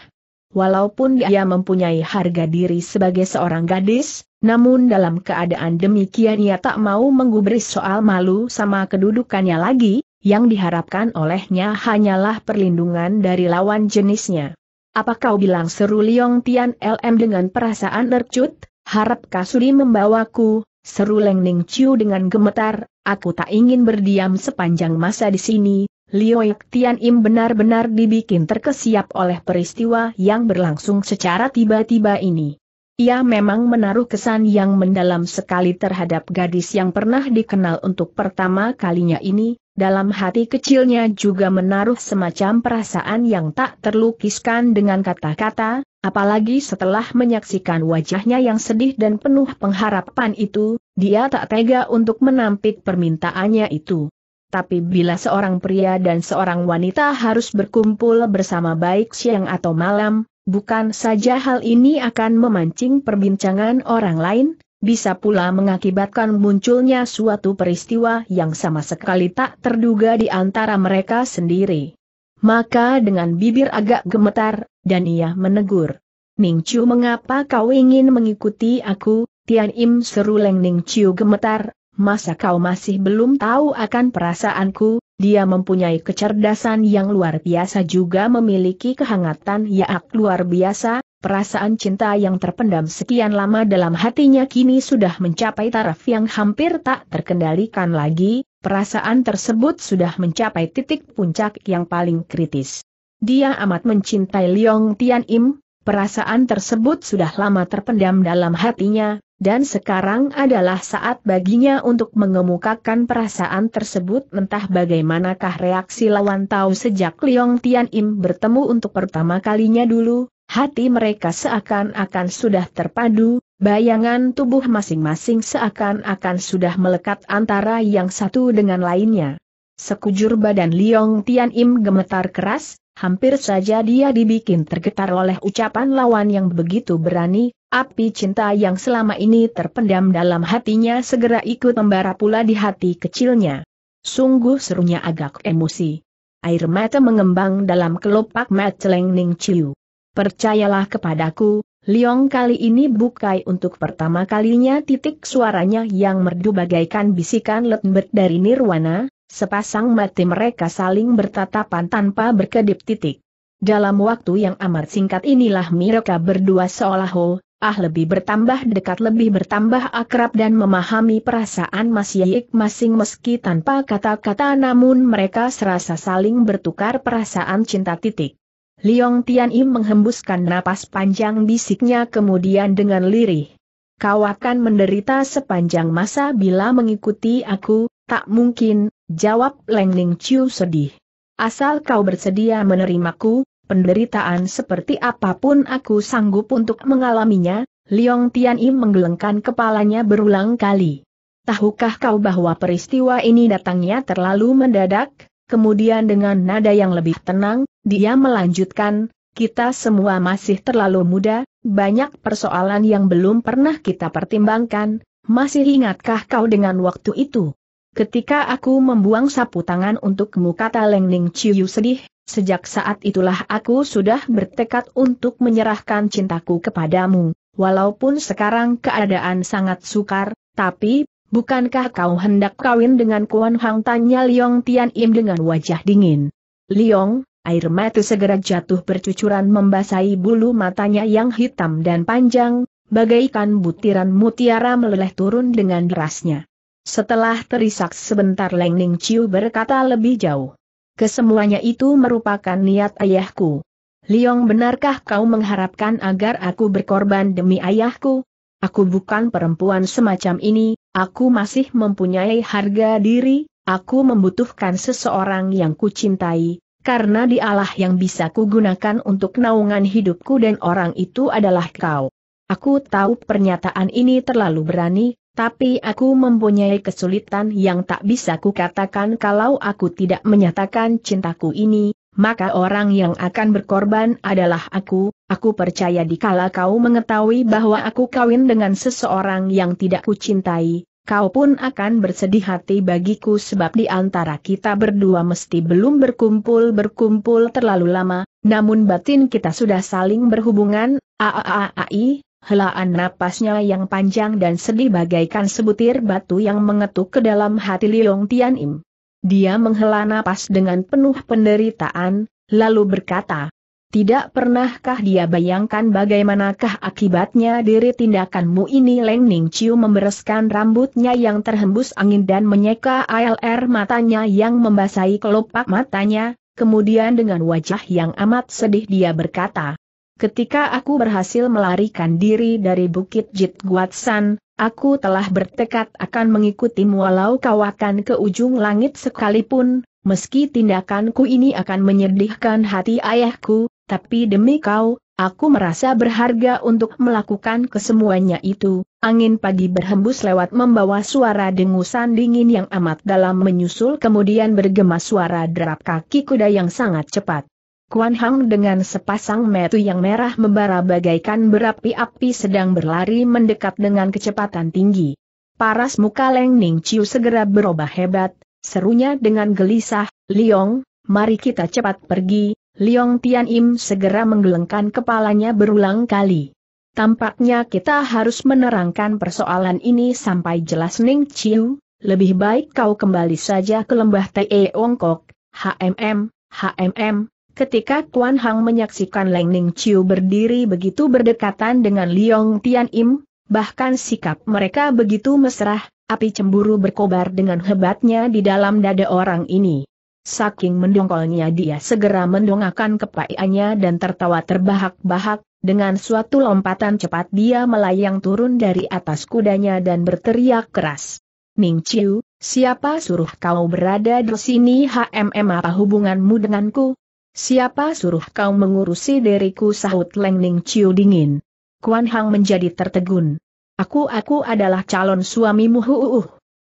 Walaupun dia mempunyai harga diri sebagai seorang gadis, namun dalam keadaan demikian ia tak mau menggubris soal malu sama kedudukannya lagi, yang diharapkan olehnya hanyalah perlindungan dari lawan jenisnya. Apa kau bilang seru Liong Tian LM dengan perasaan tercut? Harap Kasuri membawaku, seru Leng Ning Chiu dengan gemetar, aku tak ingin berdiam sepanjang masa di sini. Lioi Tian Im benar-benar dibikin terkesiap oleh peristiwa yang berlangsung secara tiba-tiba ini. Ia memang menaruh kesan yang mendalam sekali terhadap gadis yang pernah dikenal untuk pertama kalinya ini, dalam hati kecilnya juga menaruh semacam perasaan yang tak terlukiskan dengan kata-kata, apalagi setelah menyaksikan wajahnya yang sedih dan penuh pengharapan itu, dia tak tega untuk menampik permintaannya itu. Tapi bila seorang pria dan seorang wanita harus berkumpul bersama baik siang atau malam, Bukan saja hal ini akan memancing perbincangan orang lain, bisa pula mengakibatkan munculnya suatu peristiwa yang sama sekali tak terduga di antara mereka sendiri. Maka dengan bibir agak gemetar, dan ia menegur. Ning Chu mengapa kau ingin mengikuti aku, Tian Im seru Leng Ning Chiu gemetar, masa kau masih belum tahu akan perasaanku, dia mempunyai kecerdasan yang luar biasa juga memiliki kehangatan yaak luar biasa, perasaan cinta yang terpendam sekian lama dalam hatinya kini sudah mencapai taraf yang hampir tak terkendalikan lagi, perasaan tersebut sudah mencapai titik puncak yang paling kritis. Dia amat mencintai Liong Tian Im, Perasaan tersebut sudah lama terpendam dalam hatinya, dan sekarang adalah saat baginya untuk mengemukakan perasaan tersebut entah bagaimanakah reaksi lawan tahu sejak Liong Tian Im bertemu untuk pertama kalinya dulu, hati mereka seakan-akan sudah terpadu, bayangan tubuh masing-masing seakan-akan sudah melekat antara yang satu dengan lainnya. Sekujur badan Liong Tian Im gemetar keras, Hampir saja dia dibikin tergetar oleh ucapan lawan yang begitu berani, api cinta yang selama ini terpendam dalam hatinya segera ikut membara pula di hati kecilnya. Sungguh serunya agak emosi. Air mata mengembang dalam kelopak Maceleng Ning Chiu. Percayalah kepadaku, Liong kali ini bukai untuk pertama kalinya titik suaranya yang merdu bagaikan bisikan letbet dari nirwana, Sepasang mati mereka saling bertatapan tanpa berkedip titik. Dalam waktu yang amat singkat inilah mereka berdua seolah olah ah, lebih bertambah dekat lebih bertambah akrab dan memahami perasaan Mas Yik masing meski tanpa kata-kata namun mereka serasa saling bertukar perasaan cinta titik. Liong Tian Im menghembuskan napas panjang bisiknya kemudian dengan lirih. Kau akan menderita sepanjang masa bila mengikuti aku, tak mungkin, Jawab Leng Ning Chiu sedih. Asal kau bersedia menerimaku, penderitaan seperti apapun aku sanggup untuk mengalaminya, Liong Tian Im menggelengkan kepalanya berulang kali. Tahukah kau bahwa peristiwa ini datangnya terlalu mendadak? Kemudian dengan nada yang lebih tenang, dia melanjutkan, kita semua masih terlalu muda, banyak persoalan yang belum pernah kita pertimbangkan, masih ingatkah kau dengan waktu itu? Ketika aku membuang sapu tangan untukmu kata Leng Ning Chiu sedih, sejak saat itulah aku sudah bertekad untuk menyerahkan cintaku kepadamu. Walaupun sekarang keadaan sangat sukar, tapi, bukankah kau hendak kawin dengan Kuan Hang tanya Liong Tian Im dengan wajah dingin. Liong, air mata segera jatuh bercucuran membasahi bulu matanya yang hitam dan panjang, bagaikan butiran mutiara meleleh turun dengan derasnya. Setelah terisak sebentar Leng Ning Chiu berkata lebih jauh. Kesemuanya itu merupakan niat ayahku. Liong benarkah kau mengharapkan agar aku berkorban demi ayahku? Aku bukan perempuan semacam ini, aku masih mempunyai harga diri, aku membutuhkan seseorang yang kucintai, karena dialah yang bisa kugunakan untuk naungan hidupku dan orang itu adalah kau. Aku tahu pernyataan ini terlalu berani, tapi aku mempunyai kesulitan yang tak bisa kukatakan kalau aku tidak menyatakan cintaku ini, maka orang yang akan berkorban adalah aku, aku percaya dikala kau mengetahui bahwa aku kawin dengan seseorang yang tidak kucintai, kau pun akan bersedih hati bagiku sebab di antara kita berdua mesti belum berkumpul-berkumpul terlalu lama, namun batin kita sudah saling berhubungan, aaai, helaan napasnya yang panjang dan sedih bagaikan sebutir batu yang mengetuk ke dalam hati Liong Tian Im. Dia menghela napas dengan penuh penderitaan, lalu berkata, tidak pernahkah dia bayangkan bagaimanakah akibatnya dari tindakanmu ini Leng Ning Chiu membereskan rambutnya yang terhembus angin dan menyeka ALR matanya yang membasahi kelopak matanya, kemudian dengan wajah yang amat sedih dia berkata, ketika aku berhasil melarikan diri dari Bukit Jit Guatsan, aku telah bertekad akan mengikutimu walau kau akan ke ujung langit sekalipun, meski tindakanku ini akan menyedihkan hati ayahku, tapi demi kau, Aku merasa berharga untuk melakukan kesemuanya itu. Angin pagi berhembus lewat membawa suara dengusan dingin yang amat dalam menyusul kemudian bergema suara derap kaki kuda yang sangat cepat. Kuan Hang dengan sepasang metu yang merah membara bagaikan berapi-api sedang berlari mendekat dengan kecepatan tinggi. Paras muka Leng Ning Chiu segera berubah hebat, serunya dengan gelisah, Liong, mari kita cepat pergi, Liong Tian Im segera menggelengkan kepalanya berulang kali. Tampaknya kita harus menerangkan persoalan ini sampai jelas Ning Chiu, lebih baik kau kembali saja ke lembah Tei Ongkok, HMM, HMM, Ketika Kuan Hang menyaksikan Leng Ning Chiu berdiri begitu berdekatan dengan Liong Tian Im, bahkan sikap mereka begitu mesra, api cemburu berkobar dengan hebatnya di dalam dada orang ini. Saking mendongkolnya dia segera mendongakkan kepaiannya dan tertawa terbahak-bahak, dengan suatu lompatan cepat dia melayang turun dari atas kudanya dan berteriak keras. Ning Chiu, siapa suruh kau berada di sini HMM apa hubunganmu denganku? Siapa suruh kau mengurusi diriku sahut Leng Ning Chiu dingin. Kuan Hang menjadi tertegun. Aku-aku adalah calon suamimu huuuh.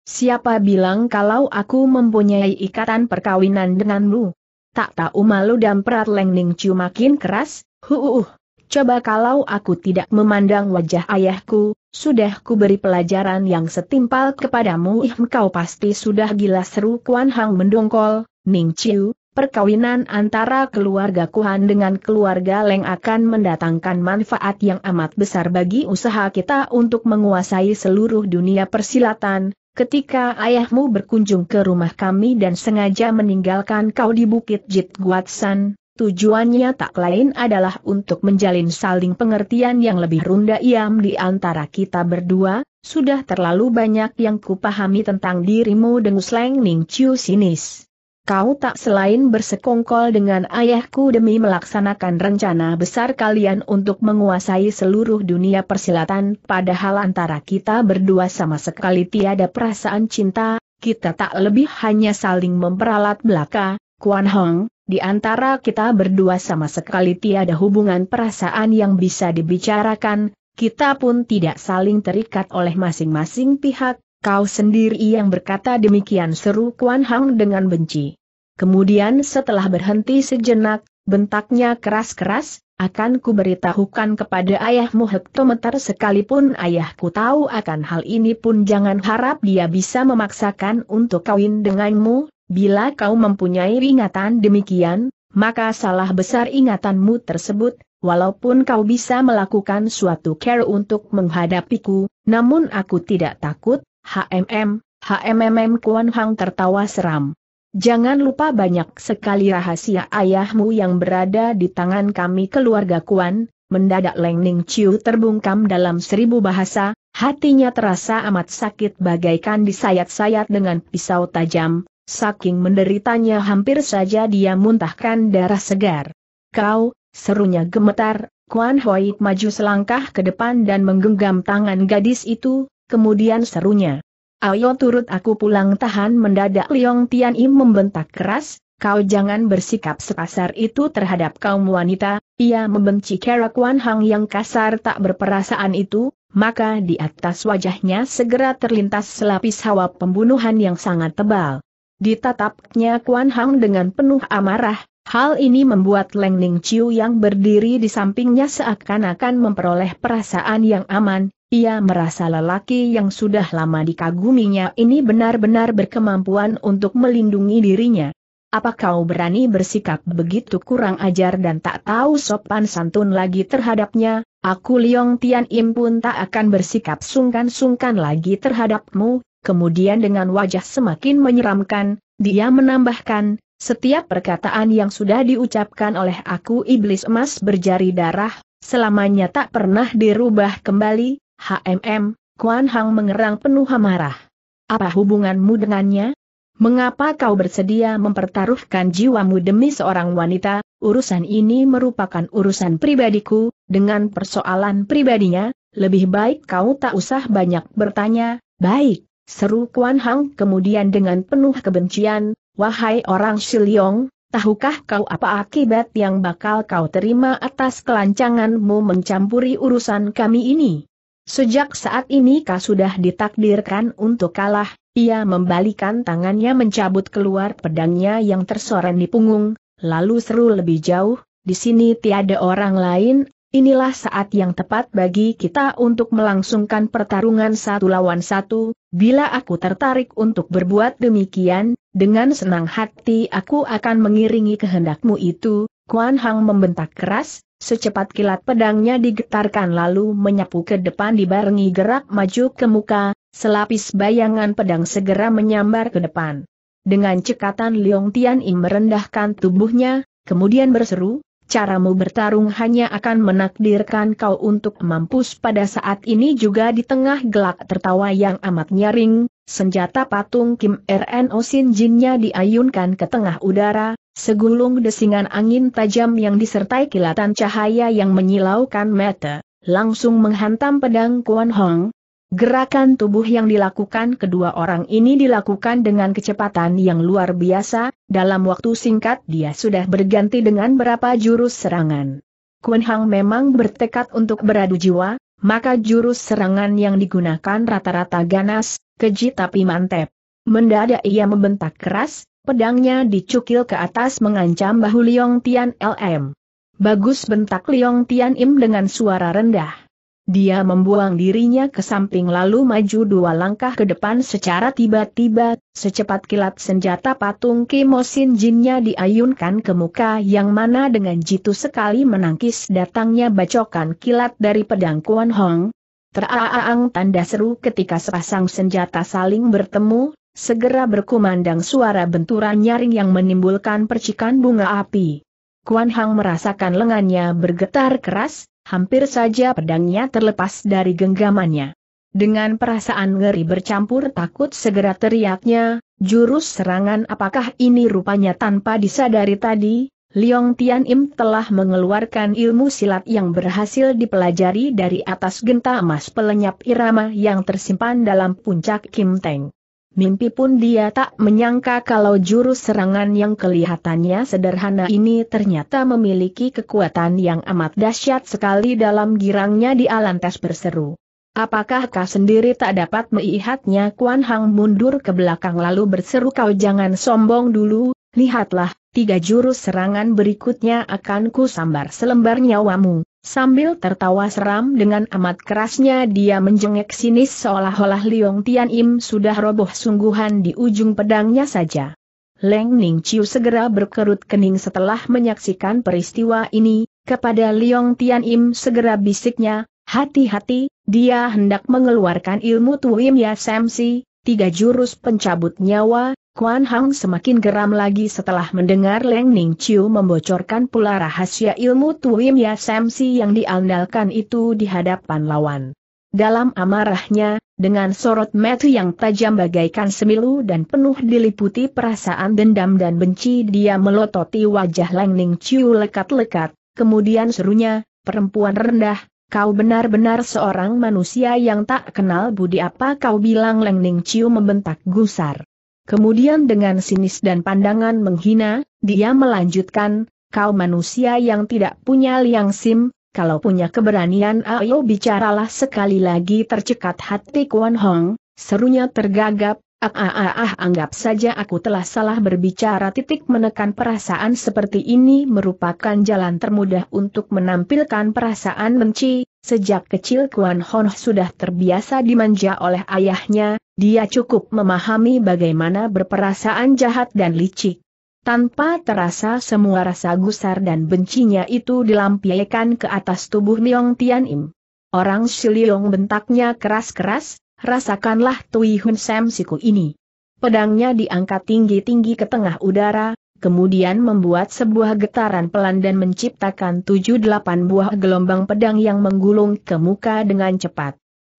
Siapa bilang kalau aku mempunyai ikatan perkawinan denganmu? Tak tahu malu dan perat Leng Ning Chiu makin keras, huuh. Coba kalau aku tidak memandang wajah ayahku, sudah ku beri pelajaran yang setimpal kepadamu ih kau pasti sudah gila seru Kuan Hang mendongkol, Ning Chiu, Perkawinan antara keluarga Kuhan dengan keluarga Leng akan mendatangkan manfaat yang amat besar bagi usaha kita untuk menguasai seluruh dunia persilatan. Ketika ayahmu berkunjung ke rumah kami dan sengaja meninggalkan kau di Bukit Jit Guatsan, tujuannya tak lain adalah untuk menjalin saling pengertian yang lebih runda iam di antara kita berdua, sudah terlalu banyak yang kupahami tentang dirimu dengan Leng Ning Chiu Sinis kau tak selain bersekongkol dengan ayahku demi melaksanakan rencana besar kalian untuk menguasai seluruh dunia persilatan padahal antara kita berdua sama sekali tiada perasaan cinta, kita tak lebih hanya saling memperalat belaka, Kuan Hong, di antara kita berdua sama sekali tiada hubungan perasaan yang bisa dibicarakan, kita pun tidak saling terikat oleh masing-masing pihak, Kau sendiri yang berkata demikian seru Kuan Hang dengan benci. Kemudian setelah berhenti sejenak, bentaknya keras-keras, akan kuberitahukan kepada ayahmu hektometer sekalipun ayahku tahu akan hal ini pun jangan harap dia bisa memaksakan untuk kawin denganmu, bila kau mempunyai ingatan demikian, maka salah besar ingatanmu tersebut, walaupun kau bisa melakukan suatu care untuk menghadapiku, namun aku tidak takut, HMM, HMMM Kuan Hang tertawa seram. Jangan lupa banyak sekali rahasia ayahmu yang berada di tangan kami keluarga Kuan, mendadak Leng Ning Chiu terbungkam dalam seribu bahasa, hatinya terasa amat sakit bagaikan disayat-sayat dengan pisau tajam, saking menderitanya hampir saja dia muntahkan darah segar. Kau, serunya gemetar, Kuan Hoi maju selangkah ke depan dan menggenggam tangan gadis itu, kemudian serunya. Ayo turut aku pulang tahan mendadak Liong Tian Im membentak keras, kau jangan bersikap sekasar itu terhadap kaum wanita, ia membenci kerak Wan Hang yang kasar tak berperasaan itu, maka di atas wajahnya segera terlintas selapis hawa pembunuhan yang sangat tebal. Ditatapnya Kuan Hang dengan penuh amarah, hal ini membuat Leng Ning Chiu yang berdiri di sampingnya seakan-akan memperoleh perasaan yang aman, ia merasa lelaki yang sudah lama dikaguminya ini benar-benar berkemampuan untuk melindungi dirinya. Apa kau berani bersikap begitu kurang ajar dan tak tahu sopan santun lagi terhadapnya? Aku Liong Tian Im pun tak akan bersikap sungkan-sungkan lagi terhadapmu. Kemudian dengan wajah semakin menyeramkan, dia menambahkan, setiap perkataan yang sudah diucapkan oleh aku iblis emas berjari darah, selamanya tak pernah dirubah kembali, HMM, Kuan Hang mengerang penuh amarah. Apa hubunganmu dengannya? Mengapa kau bersedia mempertaruhkan jiwamu demi seorang wanita? Urusan ini merupakan urusan pribadiku, dengan persoalan pribadinya, lebih baik kau tak usah banyak bertanya, baik, seru Kuan Hang kemudian dengan penuh kebencian, wahai orang Shiliong, tahukah kau apa akibat yang bakal kau terima atas kelancanganmu mencampuri urusan kami ini? Sejak saat ini kau sudah ditakdirkan untuk kalah, ia membalikan tangannya mencabut keluar pedangnya yang tersoren di punggung, lalu seru lebih jauh, di sini tiada orang lain, inilah saat yang tepat bagi kita untuk melangsungkan pertarungan satu lawan satu, bila aku tertarik untuk berbuat demikian, dengan senang hati aku akan mengiringi kehendakmu itu, Kuan Hang membentak keras, Secepat kilat pedangnya digetarkan lalu menyapu ke depan dibarengi gerak maju ke muka, selapis bayangan pedang segera menyambar ke depan. Dengan cekatan Liong Tian Im merendahkan tubuhnya, kemudian berseru, caramu bertarung hanya akan menakdirkan kau untuk mampus pada saat ini juga di tengah gelak tertawa yang amat nyaring, Senjata patung Kim R.N. Osin Jinnya diayunkan ke tengah udara, segulung desingan angin tajam yang disertai kilatan cahaya yang menyilaukan mata, langsung menghantam pedang Kuan Hong. Gerakan tubuh yang dilakukan kedua orang ini dilakukan dengan kecepatan yang luar biasa, dalam waktu singkat dia sudah berganti dengan berapa jurus serangan. Kuan Hong memang bertekad untuk beradu jiwa, maka jurus serangan yang digunakan rata-rata ganas, keji tapi mantep. Mendadak ia membentak keras, pedangnya dicukil ke atas mengancam bahu Liong Tian LM. Bagus bentak Liong Tian Im dengan suara rendah. Dia membuang dirinya ke samping lalu maju dua langkah ke depan secara tiba-tiba, secepat kilat senjata patung Kimosin Jinnya diayunkan ke muka yang mana dengan jitu sekali menangkis datangnya bacokan kilat dari pedang Kuan Hong. Teraaang tanda seru ketika sepasang senjata saling bertemu, segera berkumandang suara benturan nyaring yang menimbulkan percikan bunga api. Kuan Hong merasakan lengannya bergetar keras, hampir saja pedangnya terlepas dari genggamannya. Dengan perasaan ngeri bercampur takut segera teriaknya, jurus serangan apakah ini rupanya tanpa disadari tadi, Liong Tian Im telah mengeluarkan ilmu silat yang berhasil dipelajari dari atas genta emas pelenyap irama yang tersimpan dalam puncak Kim Teng. Mimpi pun dia tak menyangka kalau jurus serangan yang kelihatannya sederhana ini ternyata memiliki kekuatan yang amat dahsyat sekali dalam girangnya di alantas berseru. Apakah kau sendiri tak dapat melihatnya Kuan Hang mundur ke belakang lalu berseru kau jangan sombong dulu, lihatlah, tiga jurus serangan berikutnya akan kusambar selembar nyawamu. Sambil tertawa seram dengan amat kerasnya dia menjengek sinis seolah-olah Liong Tian Im sudah roboh sungguhan di ujung pedangnya saja. Leng Ning Chiu segera berkerut kening setelah menyaksikan peristiwa ini, kepada Liong Tian Im segera bisiknya, hati-hati, dia hendak mengeluarkan ilmu Tuim Ya Samsi, tiga jurus pencabut nyawa, Kuan Hang semakin geram lagi setelah mendengar Leng Ning Chiu membocorkan pula rahasia ilmu Tuim Ya Samsi yang diandalkan itu di hadapan lawan. Dalam amarahnya, dengan sorot mata yang tajam bagaikan semilu dan penuh diliputi perasaan dendam dan benci dia melototi wajah Leng Ning Chiu lekat-lekat, kemudian serunya, perempuan rendah, kau benar-benar seorang manusia yang tak kenal budi apa kau bilang Leng Ning Chiu membentak gusar. Kemudian dengan sinis dan pandangan menghina, dia melanjutkan, kau manusia yang tidak punya liang sim, kalau punya keberanian ayo bicaralah sekali lagi tercekat hati Kuan Hong, serunya tergagap, ah ah ah ah anggap saja aku telah salah berbicara titik menekan perasaan seperti ini merupakan jalan termudah untuk menampilkan perasaan benci, sejak kecil Kuan Hong sudah terbiasa dimanja oleh ayahnya, dia cukup memahami bagaimana berperasaan jahat dan licik. Tanpa terasa semua rasa gusar dan bencinya itu dilampiaskan ke atas tubuh Miong Tian Im. Orang Shiliong bentaknya keras-keras, rasakanlah Tui Hun Sam Siku ini. Pedangnya diangkat tinggi-tinggi ke tengah udara, kemudian membuat sebuah getaran pelan dan menciptakan tujuh delapan buah gelombang pedang yang menggulung ke muka dengan cepat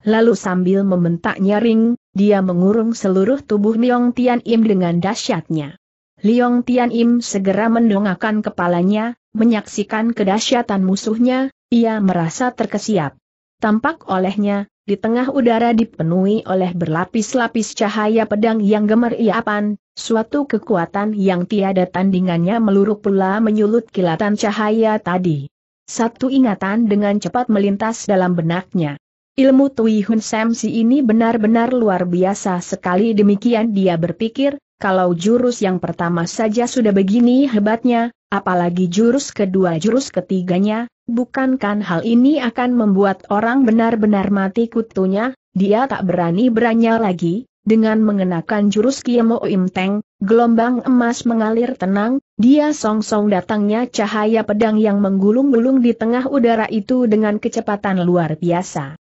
lalu sambil membentak nyaring, dia mengurung seluruh tubuh Liong Tian Im dengan dahsyatnya. Liong Tian Im segera mendongakkan kepalanya, menyaksikan kedahsyatan musuhnya, ia merasa terkesiap. Tampak olehnya, di tengah udara dipenuhi oleh berlapis-lapis cahaya pedang yang gemeriapan, suatu kekuatan yang tiada tandingannya Meluruk pula menyulut kilatan cahaya tadi. Satu ingatan dengan cepat melintas dalam benaknya. Ilmu Tui Hun si ini benar-benar luar biasa sekali demikian dia berpikir, kalau jurus yang pertama saja sudah begini hebatnya, apalagi jurus kedua jurus ketiganya, bukankah hal ini akan membuat orang benar-benar mati kutunya, dia tak berani-beranya lagi, dengan mengenakan jurus Kiemo Im Teng, gelombang emas mengalir tenang, dia song-song datangnya cahaya pedang yang menggulung-gulung di tengah udara itu dengan kecepatan luar biasa.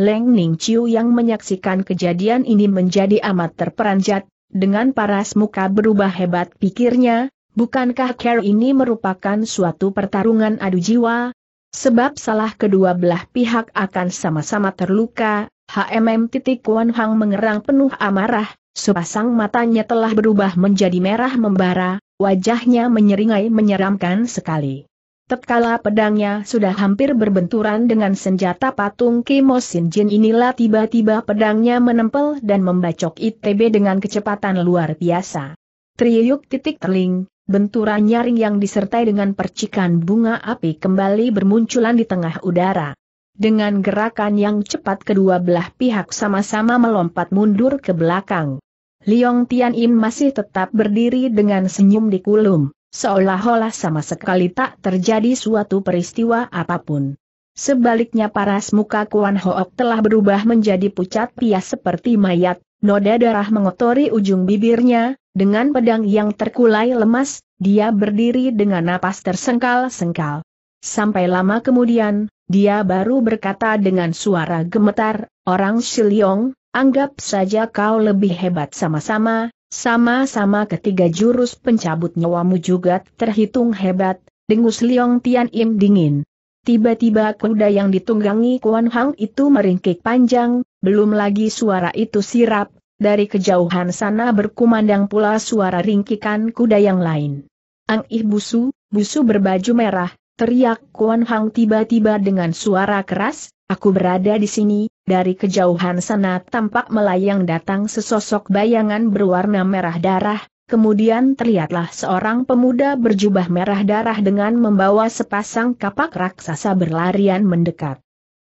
Leng Ning Chiu yang menyaksikan kejadian ini menjadi amat terperanjat, dengan paras muka berubah hebat pikirnya, bukankah care ini merupakan suatu pertarungan adu jiwa? Sebab salah kedua belah pihak akan sama-sama terluka, HMM titik Wan Hang mengerang penuh amarah, sepasang matanya telah berubah menjadi merah membara, wajahnya menyeringai menyeramkan sekali. Tatkala pedangnya sudah hampir berbenturan dengan senjata patung Kimo Sinjin inilah tiba-tiba pedangnya menempel dan membacok ITB dengan kecepatan luar biasa. Triyuk titik terling, benturan nyaring yang disertai dengan percikan bunga api kembali bermunculan di tengah udara. Dengan gerakan yang cepat kedua belah pihak sama-sama melompat mundur ke belakang. Liong Tian Im masih tetap berdiri dengan senyum di kulum. Seolah-olah sama sekali tak terjadi suatu peristiwa apapun. Sebaliknya paras muka Kuan Hook telah berubah menjadi pucat pias seperti mayat, noda darah mengotori ujung bibirnya, dengan pedang yang terkulai lemas, dia berdiri dengan napas tersengkal-sengkal. Sampai lama kemudian, dia baru berkata dengan suara gemetar, orang Shiliong, anggap saja kau lebih hebat sama-sama, sama-sama ketiga jurus pencabut nyawamu juga terhitung hebat, dengus Liong Tian Im dingin. Tiba-tiba kuda yang ditunggangi Kuan Hang itu meringkik panjang, belum lagi suara itu sirap, dari kejauhan sana berkumandang pula suara ringkikan kuda yang lain. Ang Ih Busu, Busu berbaju merah, Teriak Kuan Hang tiba-tiba dengan suara keras, aku berada di sini, dari kejauhan sana tampak melayang datang sesosok bayangan berwarna merah darah, Kemudian terlihatlah seorang pemuda berjubah merah darah dengan membawa sepasang kapak raksasa berlarian mendekat.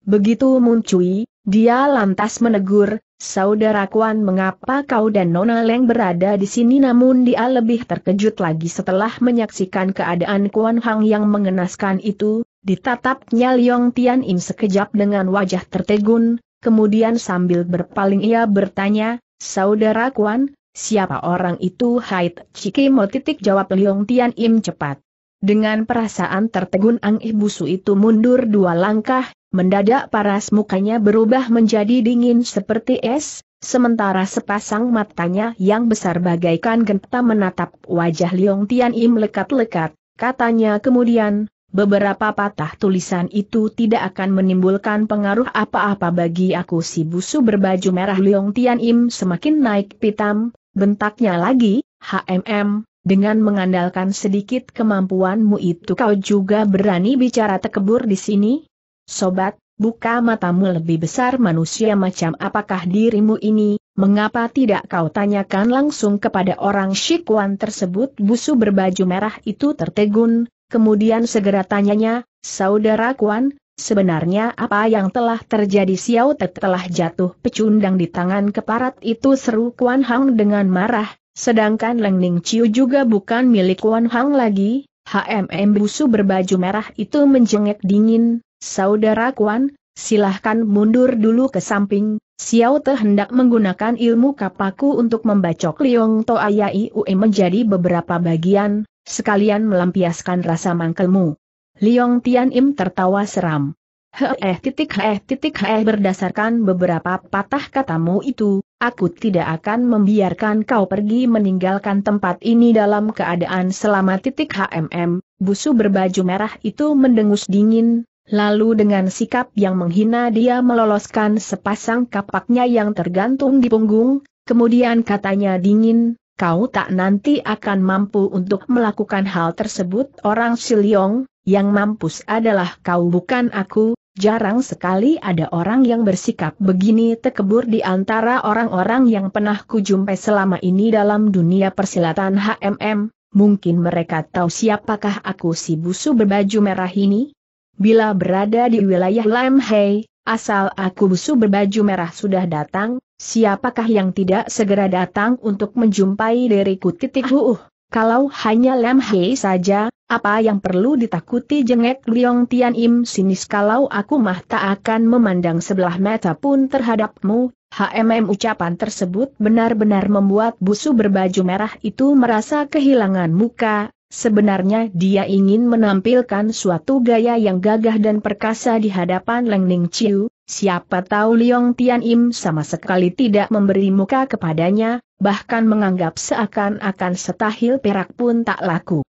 Begitu muncul, dia lantas menegur, Saudara Kuan mengapa kau dan Nona Leng berada di sini namun dia lebih terkejut lagi setelah menyaksikan keadaan Kuan Hang yang mengenaskan itu, ditatapnya Liong Tian Im sekejap dengan wajah tertegun, kemudian sambil berpaling ia bertanya, Saudara Kuan, siapa orang itu Haid Cikimo titik jawab Liong Tian Im cepat. Dengan perasaan tertegun Ang Ibusu itu mundur dua langkah, Mendadak paras mukanya berubah menjadi dingin seperti es, sementara sepasang matanya yang besar bagaikan genta menatap wajah Liong Tian Im lekat-lekat, katanya kemudian, beberapa patah tulisan itu tidak akan menimbulkan pengaruh apa-apa bagi aku si busu berbaju merah Liong Tian Im semakin naik pitam, bentaknya lagi, HMM, dengan mengandalkan sedikit kemampuanmu itu kau juga berani bicara tekebur di sini? Sobat, buka matamu lebih besar manusia macam apakah dirimu ini, mengapa tidak kau tanyakan langsung kepada orang Shikuan tersebut busu berbaju merah itu tertegun, kemudian segera tanyanya, Saudara Kuan, sebenarnya apa yang telah terjadi Xiao Te telah jatuh pecundang di tangan keparat itu seru Kuan Hang dengan marah, sedangkan Leng Ning Chiu juga bukan milik Kuan Hang lagi, HMM busu berbaju merah itu menjengek dingin, Saudara Kuan, silahkan mundur dulu ke samping, Xiao Te hendak menggunakan ilmu kapaku untuk membacok Liong To Ayai Ue menjadi beberapa bagian, sekalian melampiaskan rasa mangkelmu. Liong Tian Im tertawa seram. Heh eh, titik heh titik heh eh, berdasarkan beberapa patah katamu itu, aku tidak akan membiarkan kau pergi meninggalkan tempat ini dalam keadaan selama titik HMM, busu berbaju merah itu mendengus dingin, Lalu dengan sikap yang menghina dia meloloskan sepasang kapaknya yang tergantung di punggung, kemudian katanya dingin, kau tak nanti akan mampu untuk melakukan hal tersebut orang Siliong, yang mampus adalah kau bukan aku, jarang sekali ada orang yang bersikap begini tekebur di antara orang-orang yang pernah kujumpai selama ini dalam dunia persilatan HMM, mungkin mereka tahu siapakah aku si busu berbaju merah ini? Bila berada di wilayah Lam Hai, asal aku busu berbaju merah sudah datang, siapakah yang tidak segera datang untuk menjumpai diriku titik uh, Kalau hanya Lam Hei saja, apa yang perlu ditakuti jengek Liong Tian Im sinis kalau aku mah tak akan memandang sebelah mata pun terhadapmu, HMM ucapan tersebut benar-benar membuat busu berbaju merah itu merasa kehilangan muka, Sebenarnya dia ingin menampilkan suatu gaya yang gagah dan perkasa di hadapan Leng Ning Chiu, siapa tahu Liong Tian Im sama sekali tidak memberi muka kepadanya, bahkan menganggap seakan-akan setahil perak pun tak laku.